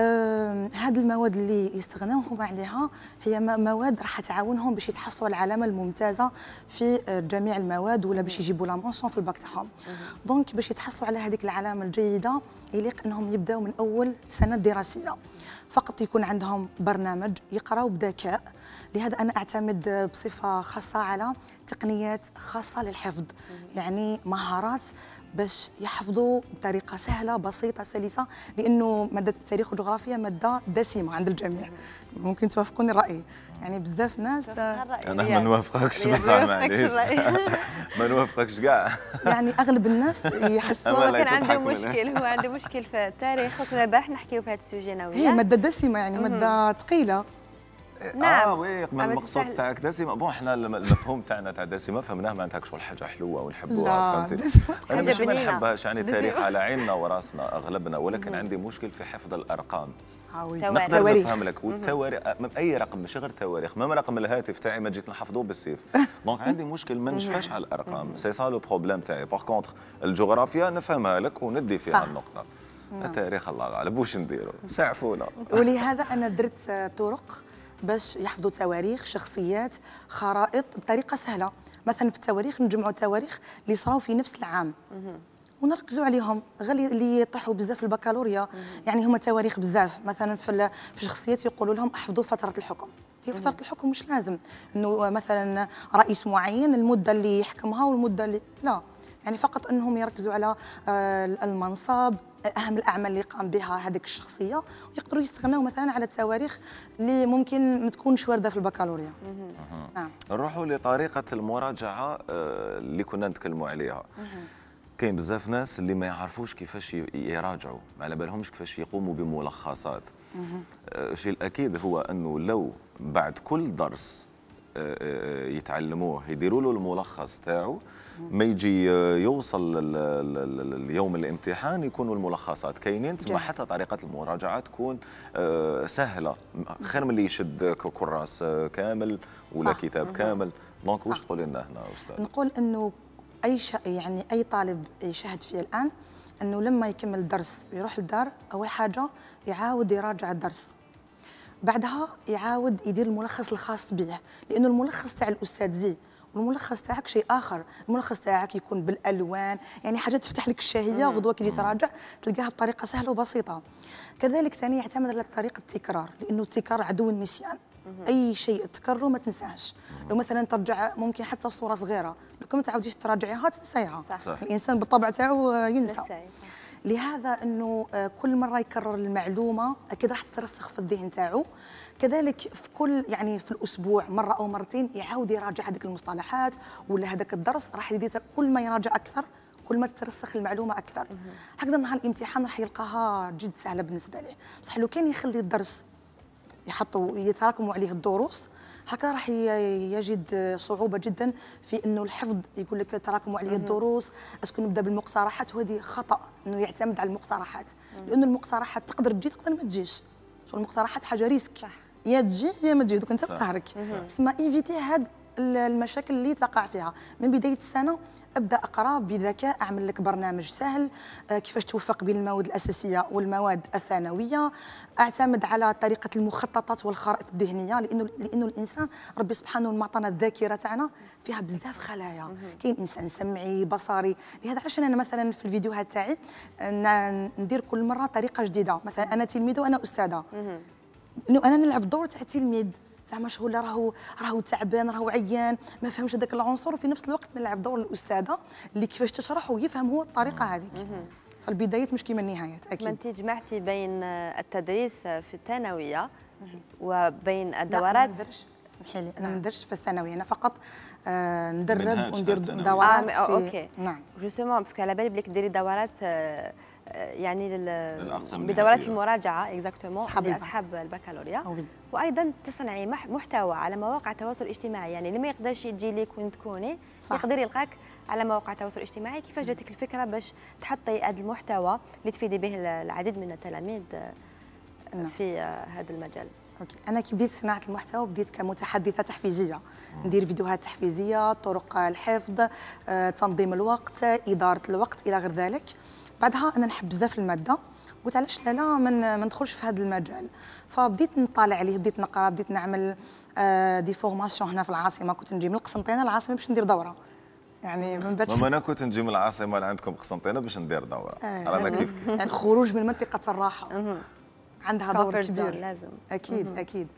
S8: آه، هاد المواد اللي يستغناوهم عليها هي مواد راح تعاونهم باش يتحصلوا على العلامه الممتازه في آه، جميع المواد ولا باش يجيبوا لا مونسون في الباك تاعهم دونك باش يتحصلوا على هذيك العلامه الجيده يليق انهم يبداو من اول سنه دراسيه فقط يكون عندهم برنامج يقراو بذكاء لهذا انا اعتمد بصفه خاصه على تقنيات خاصه للحفظ يعني مهارات باش يحفظوا بطريقه سهله بسيطه سلسه لانه ماده التاريخ والجغرافيا ماده دسمه عند الجميع ممكن توافقوني الراي يعني بزاف ناس انا ما نوافقكش بصح معليش
S1: ما نوافقكش كاع
S2: يعني اغلب الناس
S8: يحسوا كان عنده مشكل هو
S2: عنده مشكل في التاريخ وكنا باه نحكيو في هذا السوجي انا هي ماده
S8: دسمه يعني ماده ثقيله
S1: إيه، آه، نعم اه ويق ما المقصود تاعك دسمه بون احنا المفهوم تاعنا تاع دسمه فهمناه معناتها شغل حاجه حلوه ونحبوها فهمتي انا مش ما نحبهاش يعني التاريخ على عيننا وراسنا اغلبنا ولكن عندي مشكل في حفظ الارقام
S8: نقدر نفهم لك والتواريخ
S1: آه، اي رقم مش غير تواريخ مام رقم الهاتف تاعي ما جيت نحفظه بالسيف دونك عندي مشكل ما نشفاش على الارقام سي سا لو بروبليم تاعي باغ كونتخ الجغرافيا نفهمها لك وندي فيها النقطه نعم. التاريخ الله غالب واش نديروا سعفونا ولهذا
S8: انا درت طرق باش يحفظوا تواريخ شخصيات خرائط بطريقه سهله مثلا في التواريخ نجمعوا التواريخ اللي صراو في نفس العام ونركزوا عليهم غير اللي يطيحوا بزاف في البكالوريا يعني هما تواريخ بزاف مثلا في في شخصيات يقولوا لهم احفظوا فتره الحكم هي فتره الحكم مش لازم انه مثلا رئيس معين المده اللي يحكمها والمده اللي لا يعني فقط انهم يركزوا على آه، المنصب اهم الاعمال اللي قام بها هذيك الشخصيه ويقدروا يستغناو مثلا على التواريخ اللي ممكن ما تكونش وارده في البكالوريا نعم
S1: نروحوا لطريقه المراجعه آه، اللي كنا نتكلموا عليها كاين بزاف ناس اللي ما يعرفوش كيفاش يراجعوا ما على بالهمش كيفاش يقوموا بملخصات الشيء آه، الاكيد هو انه لو بعد كل درس آه، آه، آه، يتعلموه يديروا له الملخص تاعه ما يجي يوصل اليوم الامتحان يكونوا الملخصات كاينين تما حتى طريقه المراجعه تكون سهله خير من اللي يشد كراس كامل ولا صح. كتاب كامل دونك واش تقول لنا هنا استاذ
S8: نقول انه اي شيء يعني اي طالب يشاهد فيه الان انه لما يكمل الدرس ويروح للدار اول حاجه يعاود يراجع الدرس بعدها يعاود يدير الملخص الخاص به لانه الملخص تاع الاستاذ زي والملخص تاعك شيء اخر الملخص تاعك يكون بالالوان يعني حاجه تفتح لك الشهيه غدوه كي تراجع تلقاها بطريقه سهله وبسيطه كذلك ثاني يعتمد على طريقه التكرار لانه التكرار عدو النسيان اي شيء تكرره ما تنساهش لو مثلا ترجع ممكن حتى صوره صغيره لو ما تعاوديش تراجعيها تنسايها صح. الانسان بالطبع تاعو ينسى نساي. لهذا انه آه، كل مره يكرر المعلومه اكيد راح تترسخ في الذهن تاعو كذلك في كل يعني في الاسبوع مره او مرتين يعاود يراجع هذيك المصطلحات ولا هذاك الدرس راح يزيد كل ما يراجع اكثر كل ما تترسخ المعلومه اكثر هكذا نهار الامتحان راح يلقاها جد سهله بالنسبه له بصح لو كان يخلي الدرس يحطوا يتراكموا عليه الدروس هكا راح يجد صعوبه جدا في انه الحفظ يقول لك تراكموا علي الدروس أسكن نبدا بالمقترحات وهذه خطا انه يعتمد على المقترحات لأن المقترحات تقدر تجي تقدر ما تجيش المقترحات حاجه ريسك صح. يا تجي يا ما تجي دوك انت في صحرك تسمى ايفيتي هاد المشاكل اللي تقع فيها من بدايه السنه ابدا اقرا بذكاء اعمل لك برنامج سهل آه، كيفاش توفق بين المواد الاساسيه والمواد الثانويه اعتمد على طريقه المخططات والخرائط الذهنيه لانه لانه الانسان ربي سبحانه ما عطانا الذاكره تاعنا فيها بزاف خلايا كاين انسان سمعي بصري لهذا علاش انا مثلا في الفيديوهات تاعي ندير كل مره طريقه جديده مثلا انا تلميذ وانا استاذه انه انا نلعب دور تاع تلميذ زعما شغل راهو راهو تعبان راهو عيان ما فهمش هذاك العنصر وفي نفس الوقت نلعب دور الاستاذه اللي كيفاش تشرح ويفهم هو الطريقه هذيك فالبدايات مش كيما النهايات
S2: اكيد انت جمعتي بين التدريس في الثانويه وبين الدورات اسمحي
S8: لي انا ما نعم. ندرش في الثانويه انا فقط آه، ندرب وندير
S2: دورات آه في اوكي نعم جوستومون باسكو على بالي بلي كديري دورات آه آه، يعني بدورات المراجعه اكزاكتومون لاصحاب البكالوريا وايضا تصنعي محتوى على مواقع التواصل الاجتماعي يعني اللي ما يقدرش يجي لك وين تكوني يقدر يلقاك على مواقع التواصل الاجتماعي كيفاش جاتك الفكره باش تحطي هذا المحتوى اللي تفيدي به العديد من التلاميذ آه، نعم. في هذا آه، المجال
S8: اوكي انا كي بديت صناعه المحتوى بديت كمتحدثه تحفيزيه ندير فيديوهات تحفيزيه طرق الحفظ تنظيم الوقت اداره الوقت الى غير ذلك بعدها انا نحب بزاف الماده قلت علاش لا لا ما ندخلش في هذا المجال فبديت نطالع عليه بديت نقرا بديت نعمل آه، دي فورماسيون هنا في العاصمه كنت نجي من القسنطينه للعاصمه باش ندير دوره يعني من بعد ماما انا
S1: كنت نجي من العاصمه لعندكم قسنطينه باش ندير دوره آه رانا يعني كيف
S8: يعني خروج من منطقه الراحه أمم. عندها دور كبير لازم اكيد أمم. اكيد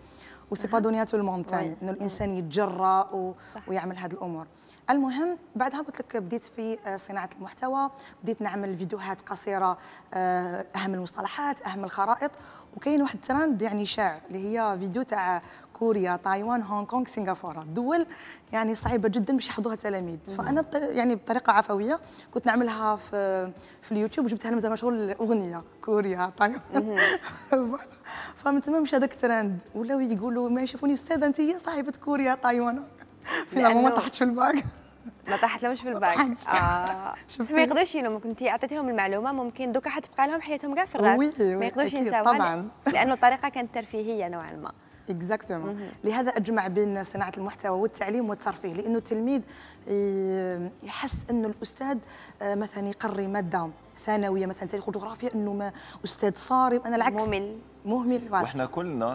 S8: وسي با دونيا تو الموند ثاني انه الانسان يتجرأ و... ويعمل هذه الامور المهم بعدها قلت لك بديت في آه، صناعه المحتوى بديت نعمل فيديوهات قصيره آه، اهم المصطلحات اهم الخرائط وكاين واحد ترند يعني شاع اللي هي فيديو تاع كوريا تايوان هونغ كونغ سنغافوره دول يعني صعيبه جدا باش يحفظوها التلاميذ فانا يعني بطريقه عفويه كنت نعملها في في اليوتيوب وجبتها لهم زعما شغل اغنيه كوريا تايوان فمن تما مش هذاك ترند ولاو يقولوا ما
S2: يشوفوني استاذه انت هي صاحبه كوريا تايوان
S8: فينا ما طاحت في
S2: الباك ما طاحت لهمش في الباك اه ما يقدرش لو كنتي عطيتي لهم المعلومه ممكن دوكا حتبقى لهم حياتهم كاع في الراس ما يقدرش ينساوها طبعا لانه الطريقه كانت ترفيهيه نوعا ما
S8: اكزاكتومون لهذا اجمع بين صناعه المحتوى والتعليم والترفيه لانه التلميذ آه، يحس انه الاستاذ آه، مثلا يقري ماده ثانويه مثلا تاريخ وجغرافيا انه ما استاذ صارم انا العكس ممل مهمل وحنا
S1: كلنا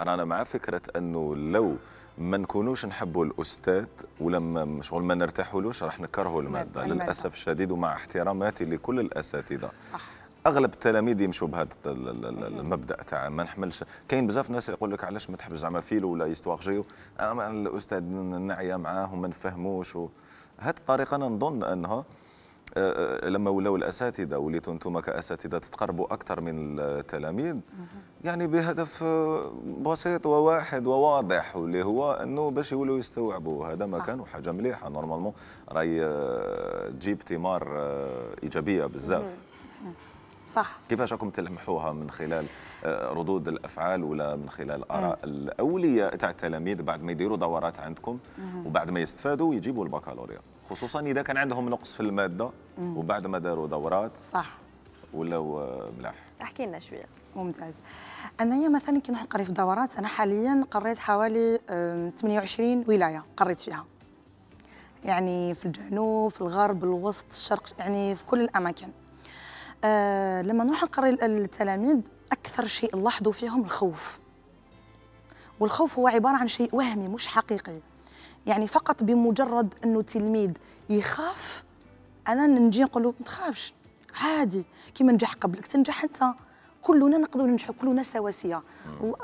S1: رانا آه، مع فكره انه لو ما نكونوش نحبوا الاستاذ ولما شغل ما نرتاحولوش راح نكرهوا الماده للاسف الشديد ومع احتراماتي لكل الاساتذه صح اغلب التلاميذ يمشوا بهذا المبدا تاع ما نحملش كاين بزاف ناس يقول لك علاش ما تحبش زعما فيلو ولا يستواغ جيو الاستاذ نعيا معاه وما نفهموش و... هذه الطريقه انا نظن انها آه، آه، لما ولاو الاساتذه وليتوا انتم كاساتذه تتقربوا اكثر من التلاميذ يعني بهدف آه، بسيط وواحد وواضح واللي هو انه باش يولوا يستوعبوا هذا ما وحاجه حاجه مليحه نورمالمون راهي تجيب آه، ثمار آه، ايجابيه بزاف صح كيفاش راكم تلمحوها من خلال ردود الافعال ولا من خلال اراء الاولياء تاع التلاميذ بعد ما يديروا دورات عندكم وبعد ما يستفادوا ويجيبوا البكالوريا خصوصا اذا كان عندهم نقص في الماده وبعد ما داروا دورات صح ولاو ملاح
S8: احكي لنا شويه ممتاز انايا مثلا كي نروح نقري في دورات انا حاليا قريت حوالي 28 ولايه قريت فيها يعني في الجنوب في الغرب الوسط الشرق يعني في كل الاماكن أه لما نروح نقري التلاميذ اكثر شيء نلاحظوا فيهم الخوف والخوف هو عباره عن شيء وهمي مش حقيقي يعني فقط بمجرد انه تلميذ يخاف انا نجي نقول له ما تخافش عادي كيما نجح قبلك تنجح انت كلنا نقدروا ننجحوا كلنا سواسيه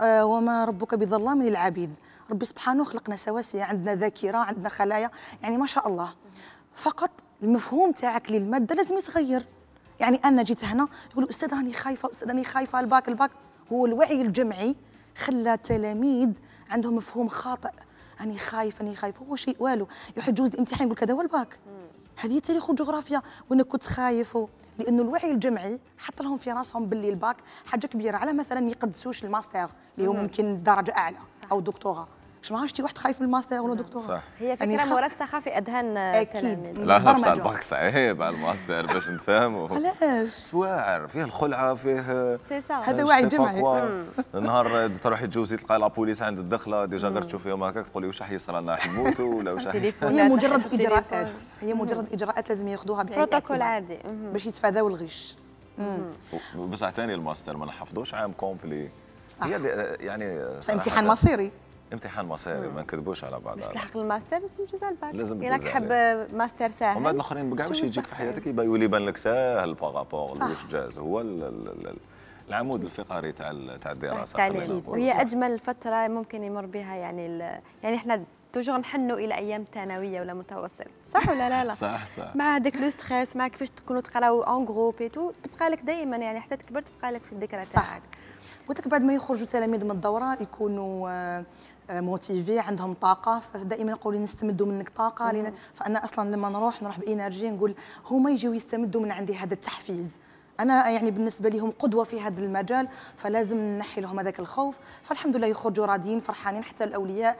S8: آه، وما ربك بظلام للعبيد ربي سبحانه خلقنا سواسيه عندنا ذاكره عندنا خلايا يعني ما شاء الله فقط المفهوم تاعك للماده لازم يتغير يعني انا جيت هنا يقولوا استاذ راني خايفه استاذ راني خايفه الباك الباك هو الوعي الجمعي خلى التلاميذ عندهم مفهوم خاطئ راني خايف راني خايف هو شيء والو يحجوز الامتحان يقول كذا هو الباك هذه تاريخ وجغرافيا وانا كنت خايف لانه الوعي الجمعي حط لهم في راسهم باللي الباك حاجه كبيره على مثلا ما يقدسوش الماستر اللي هو ممكن درجه اعلى او دكتوراه مش ما عرفتي واحد خايف من الماستر ولا دكتور صح هي فكره يعني مرسخه في اذهان اكيد لا احنا الباك
S1: صعيب على الماستر باش نفهموا
S8: علاش
S1: واعر فيه الخلعه فيه
S8: هذا وعي جمعي
S1: نهار تروح تجوزي تلقى لابوليس عند الدخله ديجا غير تشوفيهم هكاك تقولي واش يصير لنا نموتوا ولا واش هي
S8: مجرد اجراءات هي مجرد اجراءات لازم ياخذوها بروتوكول عادي باش يتفاداوا الغش
S1: بصح ثاني الماستر ما نحفظوش عام كومبلي هي يعني امتحان مصيري امتحان مصاري آه. ما نكذبوش على بعض باش تلحق
S2: الماستر لازم تجوز على الباك لازم يراك يعني حب ماستر ساهل ومن بعد الاخرين
S1: كاع باش يجيك في حياتك يولي يبان لك ساهل باغابوغ زوج جاز هو العمود الفقري تاع تاع الدراسه اكيد وهي
S2: اجمل فتره ممكن يمر بها يعني يعني احنا توجور نحنوا الى ايام ثانويه ولا متوسط صح ولا لا لا
S7: صح صح مع
S2: هذاك لو ستريس مع كيفاش تكونوا تقراوا اون جروب اي تو تبقى لك دائما يعني حتى تكبر تبقى لك في الذكرى تاعك قلت لك بعد ما يخرجوا التلاميذ من الدوره يكونوا آه،
S8: آه، موتيفي عندهم طاقه فدائما يقولوا لي نستمدوا منك طاقه لنا فانا اصلا لما نروح نروح بانرجي نقول هما يجيو يستمدوا من عندي هذا التحفيز انا يعني بالنسبه لهم قدوه في هذا المجال فلازم نحي لهم هذاك الخوف فالحمد لله يخرجوا راضيين فرحانين حتى الاولياء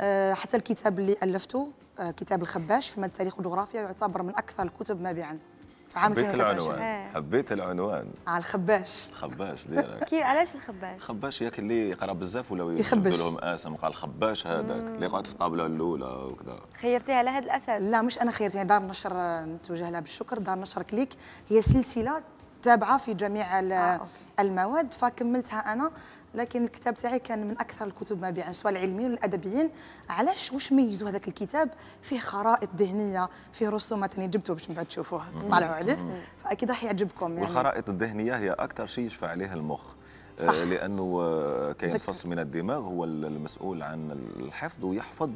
S8: آه، حتى الكتاب اللي الفته آه، كتاب الخباش في ماده التاريخ والجغرافيا يعتبر من اكثر الكتب مبيعا حبيت العنوان إيه.
S1: حبيت العنوان على الخباش الخباش ديالك كيف
S8: علاش الخباش
S1: الخباش ياك اللي يقرا بزاف ولا يخبش لهم اسم قال الخباش هذاك اللي يقعد في الطابله الاولى وكذا
S8: خيرتيها على هذا الاساس لا مش انا خيرتها دار النشر نتوجه لها بالشكر دار نشر كليك هي سلسله تابعه في جميع آه، المواد فكملتها انا لكن الكتاب تاعي كان من اكثر الكتب مبيعا سواء العلميين ولا الادبيين علاش واش ميزوا هذاك الكتاب فيه خرائط ذهنيه فيه رسومات اللي جبته باش من بعد تشوفوه تطلعوا عليه فاكيد راح يعجبكم يعني والخرائط
S1: الذهنيه هي اكثر شيء يشفى عليه المخ آه، صح. لانه آه، كاين فصل من الدماغ هو المسؤول عن الحفظ ويحفظ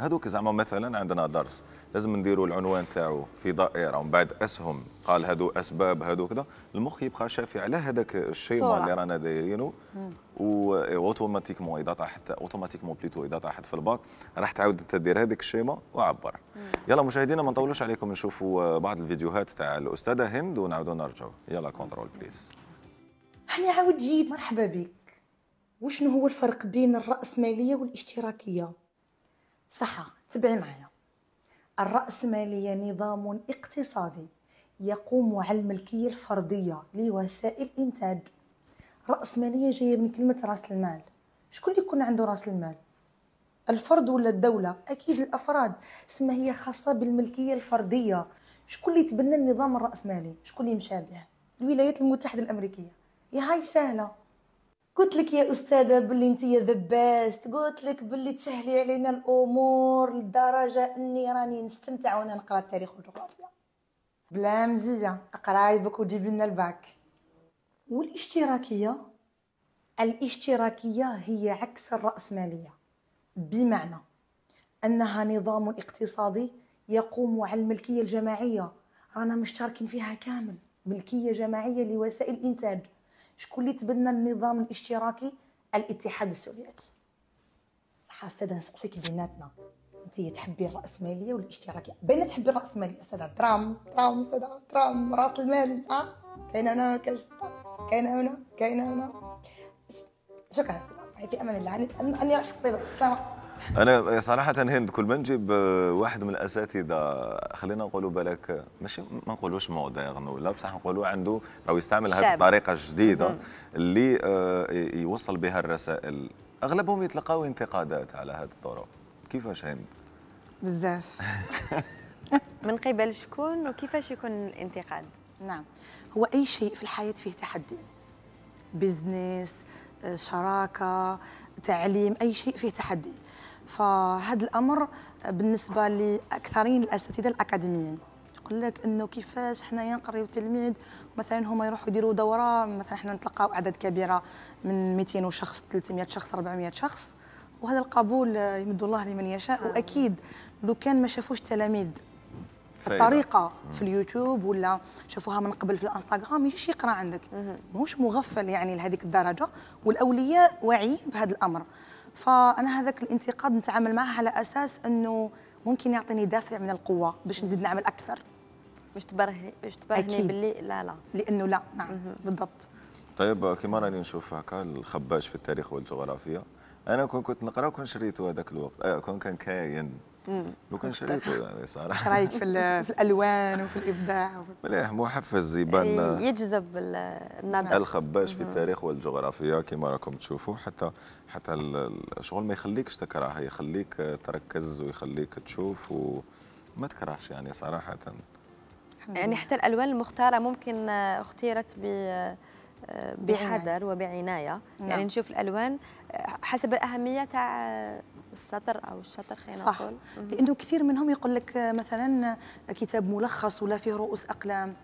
S1: هذوك زعما مثلا عندنا درس لازم نديروا العنوان تاعو في دائره ومن بعد اسهم قال هذو اسباب هذو كذا المخ يبقى شافي على هذاك الشيء اللي رانا دايرينه اوتوماتيكمون اذا طاحت اوتوماتيكمون بليتو اذا طاحت في الباك راح تعاود انت دير هذاك الشيما وعبر يلا مشاهدينا ما نطولوش عليكم نشوفوا بعض الفيديوهات تاع الاستاذه هند ونعاودوا نرجعوا يلا كونترول بليز
S8: هاني عاود جيت مرحبا بك وشنو هو الفرق بين الرأسمالية والاشتراكية صحة تبعي معايا الرأسمالية نظام اقتصادي يقوم على الملكية الفردية لوسائل إنتاج رأسمالية جاية من كلمة رأس المال شكون اللي يكون عنده رأس المال الفرد ولا الدولة أكيد الأفراد سما هي خاصة بالملكية الفردية شكون اللي تبنى النظام الرأسمالي شكون اللي مشابه الولايات المتحدة الأمريكية يا إيه، هاي سهلة قلت لك يا استاذه باللي انت يا ذباست قلت لك باللي تسهلي علينا الامور لدرجه اني راني نستمتع وانا نقرا التاريخ والجغرافيا بلا مزيه قرايبك وجيب لنا الباك والاشتراكيه الاشتراكيه هي عكس الراسماليه بمعنى انها نظام اقتصادي يقوم على الملكيه الجماعيه رانا مشتركين فيها كامل ملكيه جماعيه لوسائل الانتاج شكون اللي تبنى النظام الاشتراكي الاتحاد السوفيتي صح استاذ نسقسيك بيناتنا انت تحبي الراسماليه والاشتراكي بين تحبي الراسماليه استاذ ترام ترام استاذ ترام راس المال اه كاينه هنا كاش كاينه هنا كاينه هنا شكرا استاذ في امان الله اني راح السلام
S1: انا صراحه هند كل ما نجيب آه، واحد من الاساتذه خلينا نقولوا بالك آه، ماشي ما نقولوش مودرن ولا بصح نقولوا عنده او يستعمل هذه الطريقه الجديده اللي آه، يوصل بها الرسائل اغلبهم يتلقاو انتقادات على هذه الطرق كيفاش هند
S2: بزاف من قبل شكون وكيفاش يكون الانتقاد نعم هو اي شيء في الحياه فيه تحدي
S8: بزنس شراكه تعليم اي شيء فيه تحدي فهذا الامر بالنسبه لاكثرين الاساتذه الاكاديميين يقول لك انه كيفاش حنايا نقريو التلميذ مثلا هما يروحوا يديروا دوره مثلا حنا نتلقاو اعداد كبيره من 200 شخص 300 شخص 400 شخص وهذا القبول يمد الله لمن يشاء واكيد لو كان ما شافوش التلاميذ الطريقه في اليوتيوب ولا شافوها من قبل في الانستغرام يجيش يقرا عندك ماهوش مغفل يعني لهذيك الدرجه والاولياء واعيين بهذا الامر فانا هذاك الانتقاد نتعامل معه على اساس انه ممكن يعطيني دافع من القوه باش نزيد نعمل اكثر
S2: باش تبرهي باش تبرهني باللي لا لا لانه لا
S8: نعم -م. بالضبط
S1: طيب كيما راني نشوف هكا الخباش في التاريخ والجغرافيا انا كون كنت نقرا كون شريته هذاك الوقت آه، كون كان كاين لو كان يعني صراحه ايش رايك في,
S8: في الالوان وفي الابداع
S1: مليح محفز يبان إيه،
S8: يجذب النظر
S1: الخباش في التاريخ والجغرافيا كما راكم تشوفوا حتى حتى الشغل ما يخليكش تكره يخليك تركز ويخليك تشوف وما تكرهش يعني صراحه
S2: يعني حتى الالوان المختاره ممكن آه، اختيرت ب آه، بحذر وبعنايه يعني نعم. نشوف الالوان آه، حسب الاهميه تاع السطر او الشطر خلينا صح لانه
S8: كثير منهم يقول لك مثلا كتاب ملخص ولا فيه رؤوس اقلام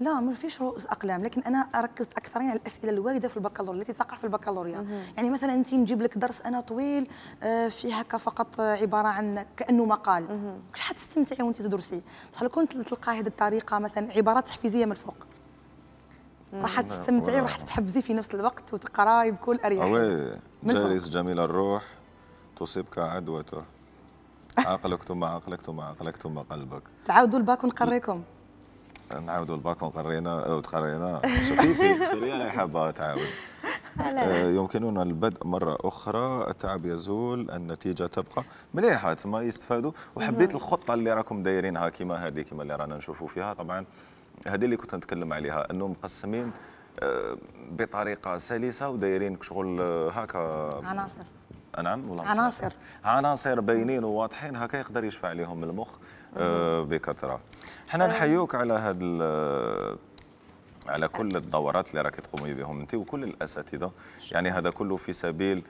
S8: لا ما فيش رؤوس اقلام لكن انا ركزت اكثر يعني على الاسئله الوارده في البكالوريا التي تقع في البكالوريا يعني مثلا انت نجيب لك درس انا طويل آه، فيه هكا فقط عباره عن كانه مقال مش حتستمتعي وانت تدرسي بصح لو كنت تلقى هذه الطريقه مثلا عبارات تحفيزيه من الفوق راح تستمتعي وراح تحفزي في نفس الوقت وتقراي بكل اريحيه
S1: جالس جميل الروح تصيبك عدوته عقلك ثم عقلك ثم عقلك ثم قلبك
S8: تعاودوا الباك ونقريكم
S1: نعاودوا الباك ونقرينا وتقرينا شفيفي خلينا حابه تعاود آه، يمكننا البدء مرة أخرى التعب يزول النتيجة تبقى مليحة تما يستفادوا وحبيت الخطة اللي راكم دايرينها كما هذه كما اللي رانا نشوفوا فيها طبعا هذه اللي كنت نتكلم عليها أنه مقسمين آه، بطريقة سلسة ودايرين شغل آه، هكا عناصر نعم عناصر عناصر باينين وواضحين هكا يقدر يشفع عليهم المخ آه، بكثره حنا آه. نحيوك على هذا آه، على كل الدورات اللي راك تقومي بهم انت وكل الاساتذه يعني هذا كله في سبيل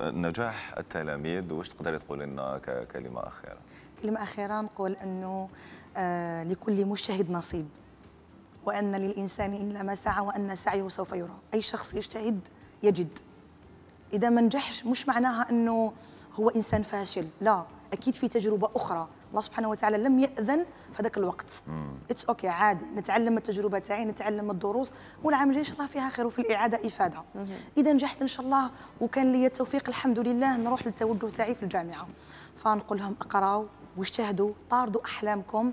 S1: نجاح التلاميذ واش تقدري تقولي لنا كلمه اخيره
S8: كلمه اخيره نقول انه لكل مجتهد نصيب وان للانسان الا ما سعى وان سعيه سوف يرى اي شخص يجتهد يجد اذا ما نجحش مش معناها انه هو انسان فاشل لا اكيد في تجربه اخرى الله سبحانه وتعالى لم ياذن في هذاك الوقت اتس اوكي okay, عادي نتعلم التجربه تاعي نتعلم الدروس والعام الجاي ان شاء الله فيها خير وفي الاعاده افاده اذا نجحت ان شاء الله وكان لي التوفيق الحمد لله نروح للتوجه تاعي في الجامعه فنقول لهم اقراوا واجتهدوا طاردوا احلامكم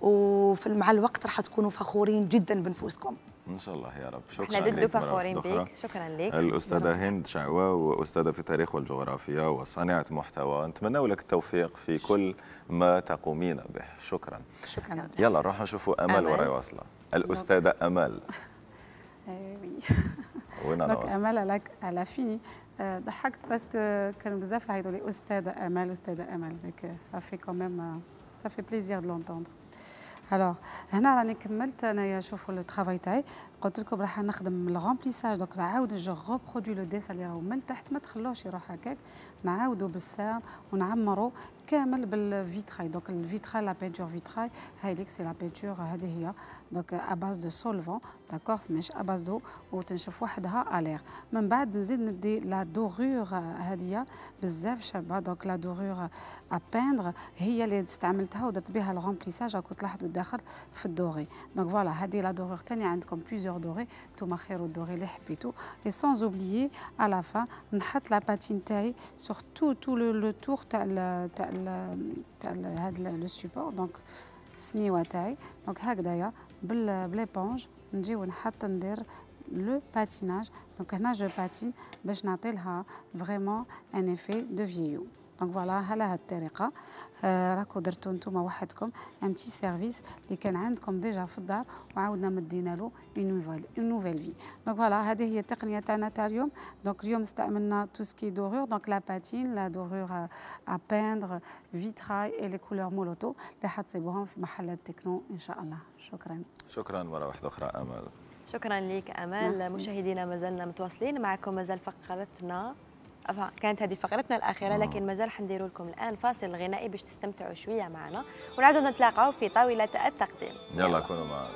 S8: وفي مع الوقت راح تكونوا فخورين جدا بنفوسكم
S1: ان شاء الله يا رب شكرا احنا ضد فخورين بيك
S2: شكرا لك
S8: الاستاذه
S1: هند شعوا واستاذه في التاريخ والجغرافيا وصانعه محتوى نتمنى لك التوفيق في كل ما تقومين به شكرا شكرا يلا نروح نشوفوا امل, أمل. وراي واصله الاستاذه امل
S7: إيه، وين انا واصله امل لك على في آه، ضحكت باسكو كانوا بزاف يعيطوا لي استاذه امل استاذه امل صافي كوميم صافي بليزير دو لونتوندر الوغ هنا راني كملت انايا شوفوا طرافاي تاعي قلت لكم راح نخدم الغومبليساج دوك نعاود جو غوبرودوي لو ديس اللي راهو من تحت ما تخلوهش يروح هكاك نعاودو بالسان ونعمرو كامل بالفيتراي دوك الفيتراي لا بينتور فيتراي هاي ليك سي لا بينتور هذه هي دونك ا باز دو سولفون داكوغ مش باز دو وتنشف وحدها الير من بعد نزيد ندي لا دوغور هذه بزاف شابه دونك لا ا اباندغ هي اللي استعملتها ودرت بها الغومبليساج راكم تلاحظوا الداخل في الدوغي دونك فوالا هذه لا دوغور ثاني عندكم بليزيور دوغي نتوما خيروا الدوغي اللي حبيتو اي سونز اوبليي على فا نحط لا باتين تاعي سور تو تو لو تور تاع تاع هذا لو سوبور دونك السنيوه تاعي دونك هكذايا بليبونج نجي ونحط ندير لو باتيناج دونك هنا جو باتين باش نعطي لها فريمون ان افي دو فيو دونك فوالا على الطريقه آه راكو درتو نتوما وحدكم ان تي سيرفيس اللي كان عندكم ديجا في الدار وعاودنا مدينا له اون نوفيل في دونك فوالا هذه هي التقنيه تاعنا تاع اليوم دونك اليوم استعملنا تو سكي دورور دونك لا باتين لا دورور ا بيندر فيتراي اي لي كولور مولوتو اللي حتصيبوهم في محل التكنو ان شاء الله شكرا
S1: شكرا مره واحده اخرى امل
S7: شكرا لك امال
S2: مشاهدينا مازلنا متواصلين معكم مازال فقرتنا كانت هذه فقرتنا الاخيره آه. لكن مازال حنديروا لكم الان فاصل غنائي باش تستمتعوا شويه معنا ونعاودوا نتلاقاو في طاوله
S5: التقديم
S1: يلا كونوا معنا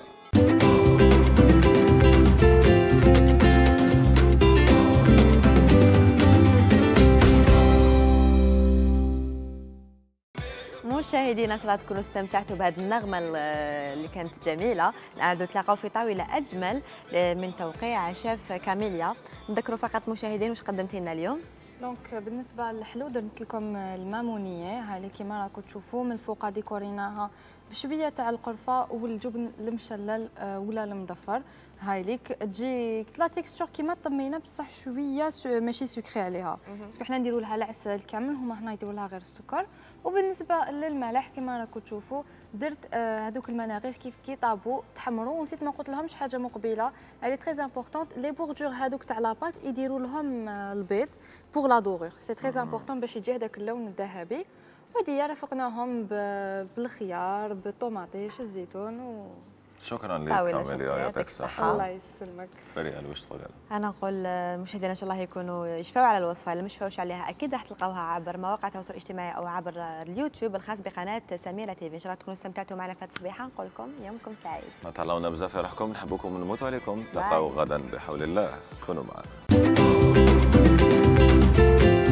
S2: مشاهدينا ان شاء الله تكونوا استمتعتوا بهذه النغمه اللي كانت جميله نعاودوا تلاقاو في طاوله اجمل آه، من توقيع شاف كاميليا نذكروا فقط مشاهدين واش قدمت لنا اليوم
S4: دونك euh, بالنسبه للحلو درت لكم آه، المامونيه اللي كيما راكم تشوفوا من الفوق ديكوريناها بشويه تاع القرفه والجبن المشلل آه، ولا المضفر هاي ليك تجي لا تيكستور كيما طمينه بصح شويه ماشي سكري عليها باسكو حنا نديروا لها العسل كامل هما هنا يديروا لها غير السكر وبالنسبه للملح كيما راكم تشوفوا درت آه، هذوك المناقيش كيف كي طابو تحمروا ونسيت ما قلت لهمش حاجه مقبله هذه تري امبورطون لي بوردور هذوك تاع لاباط يديروا لهم آه، البيض بوغ لا دوغور سي تري امبورطون باش يجي هذاك اللون الذهبي وهذه رافقناهم بالخيار بالطوماطيش
S2: الزيتون و
S1: شكرا لك عمالي يعطيك الصحة الله يسلمك فريق واش تقول
S2: أنا نقول مشاهدينا إن شاء الله يكونوا يشفوا على الوصفة اللي ما شفاوش عليها أكيد راح تلقاوها عبر مواقع التواصل الاجتماعي أو عبر اليوتيوب الخاص بقناة سميرة تيفي إن شاء الله تكونوا استمتعتوا معنا في هذه الصبيحة نقول لكم يومكم سعيد
S1: نطلعونا بزاف فرحكم نحبكم ونموتوا عليكم نلقاو غدا بحول الله كونوا معنا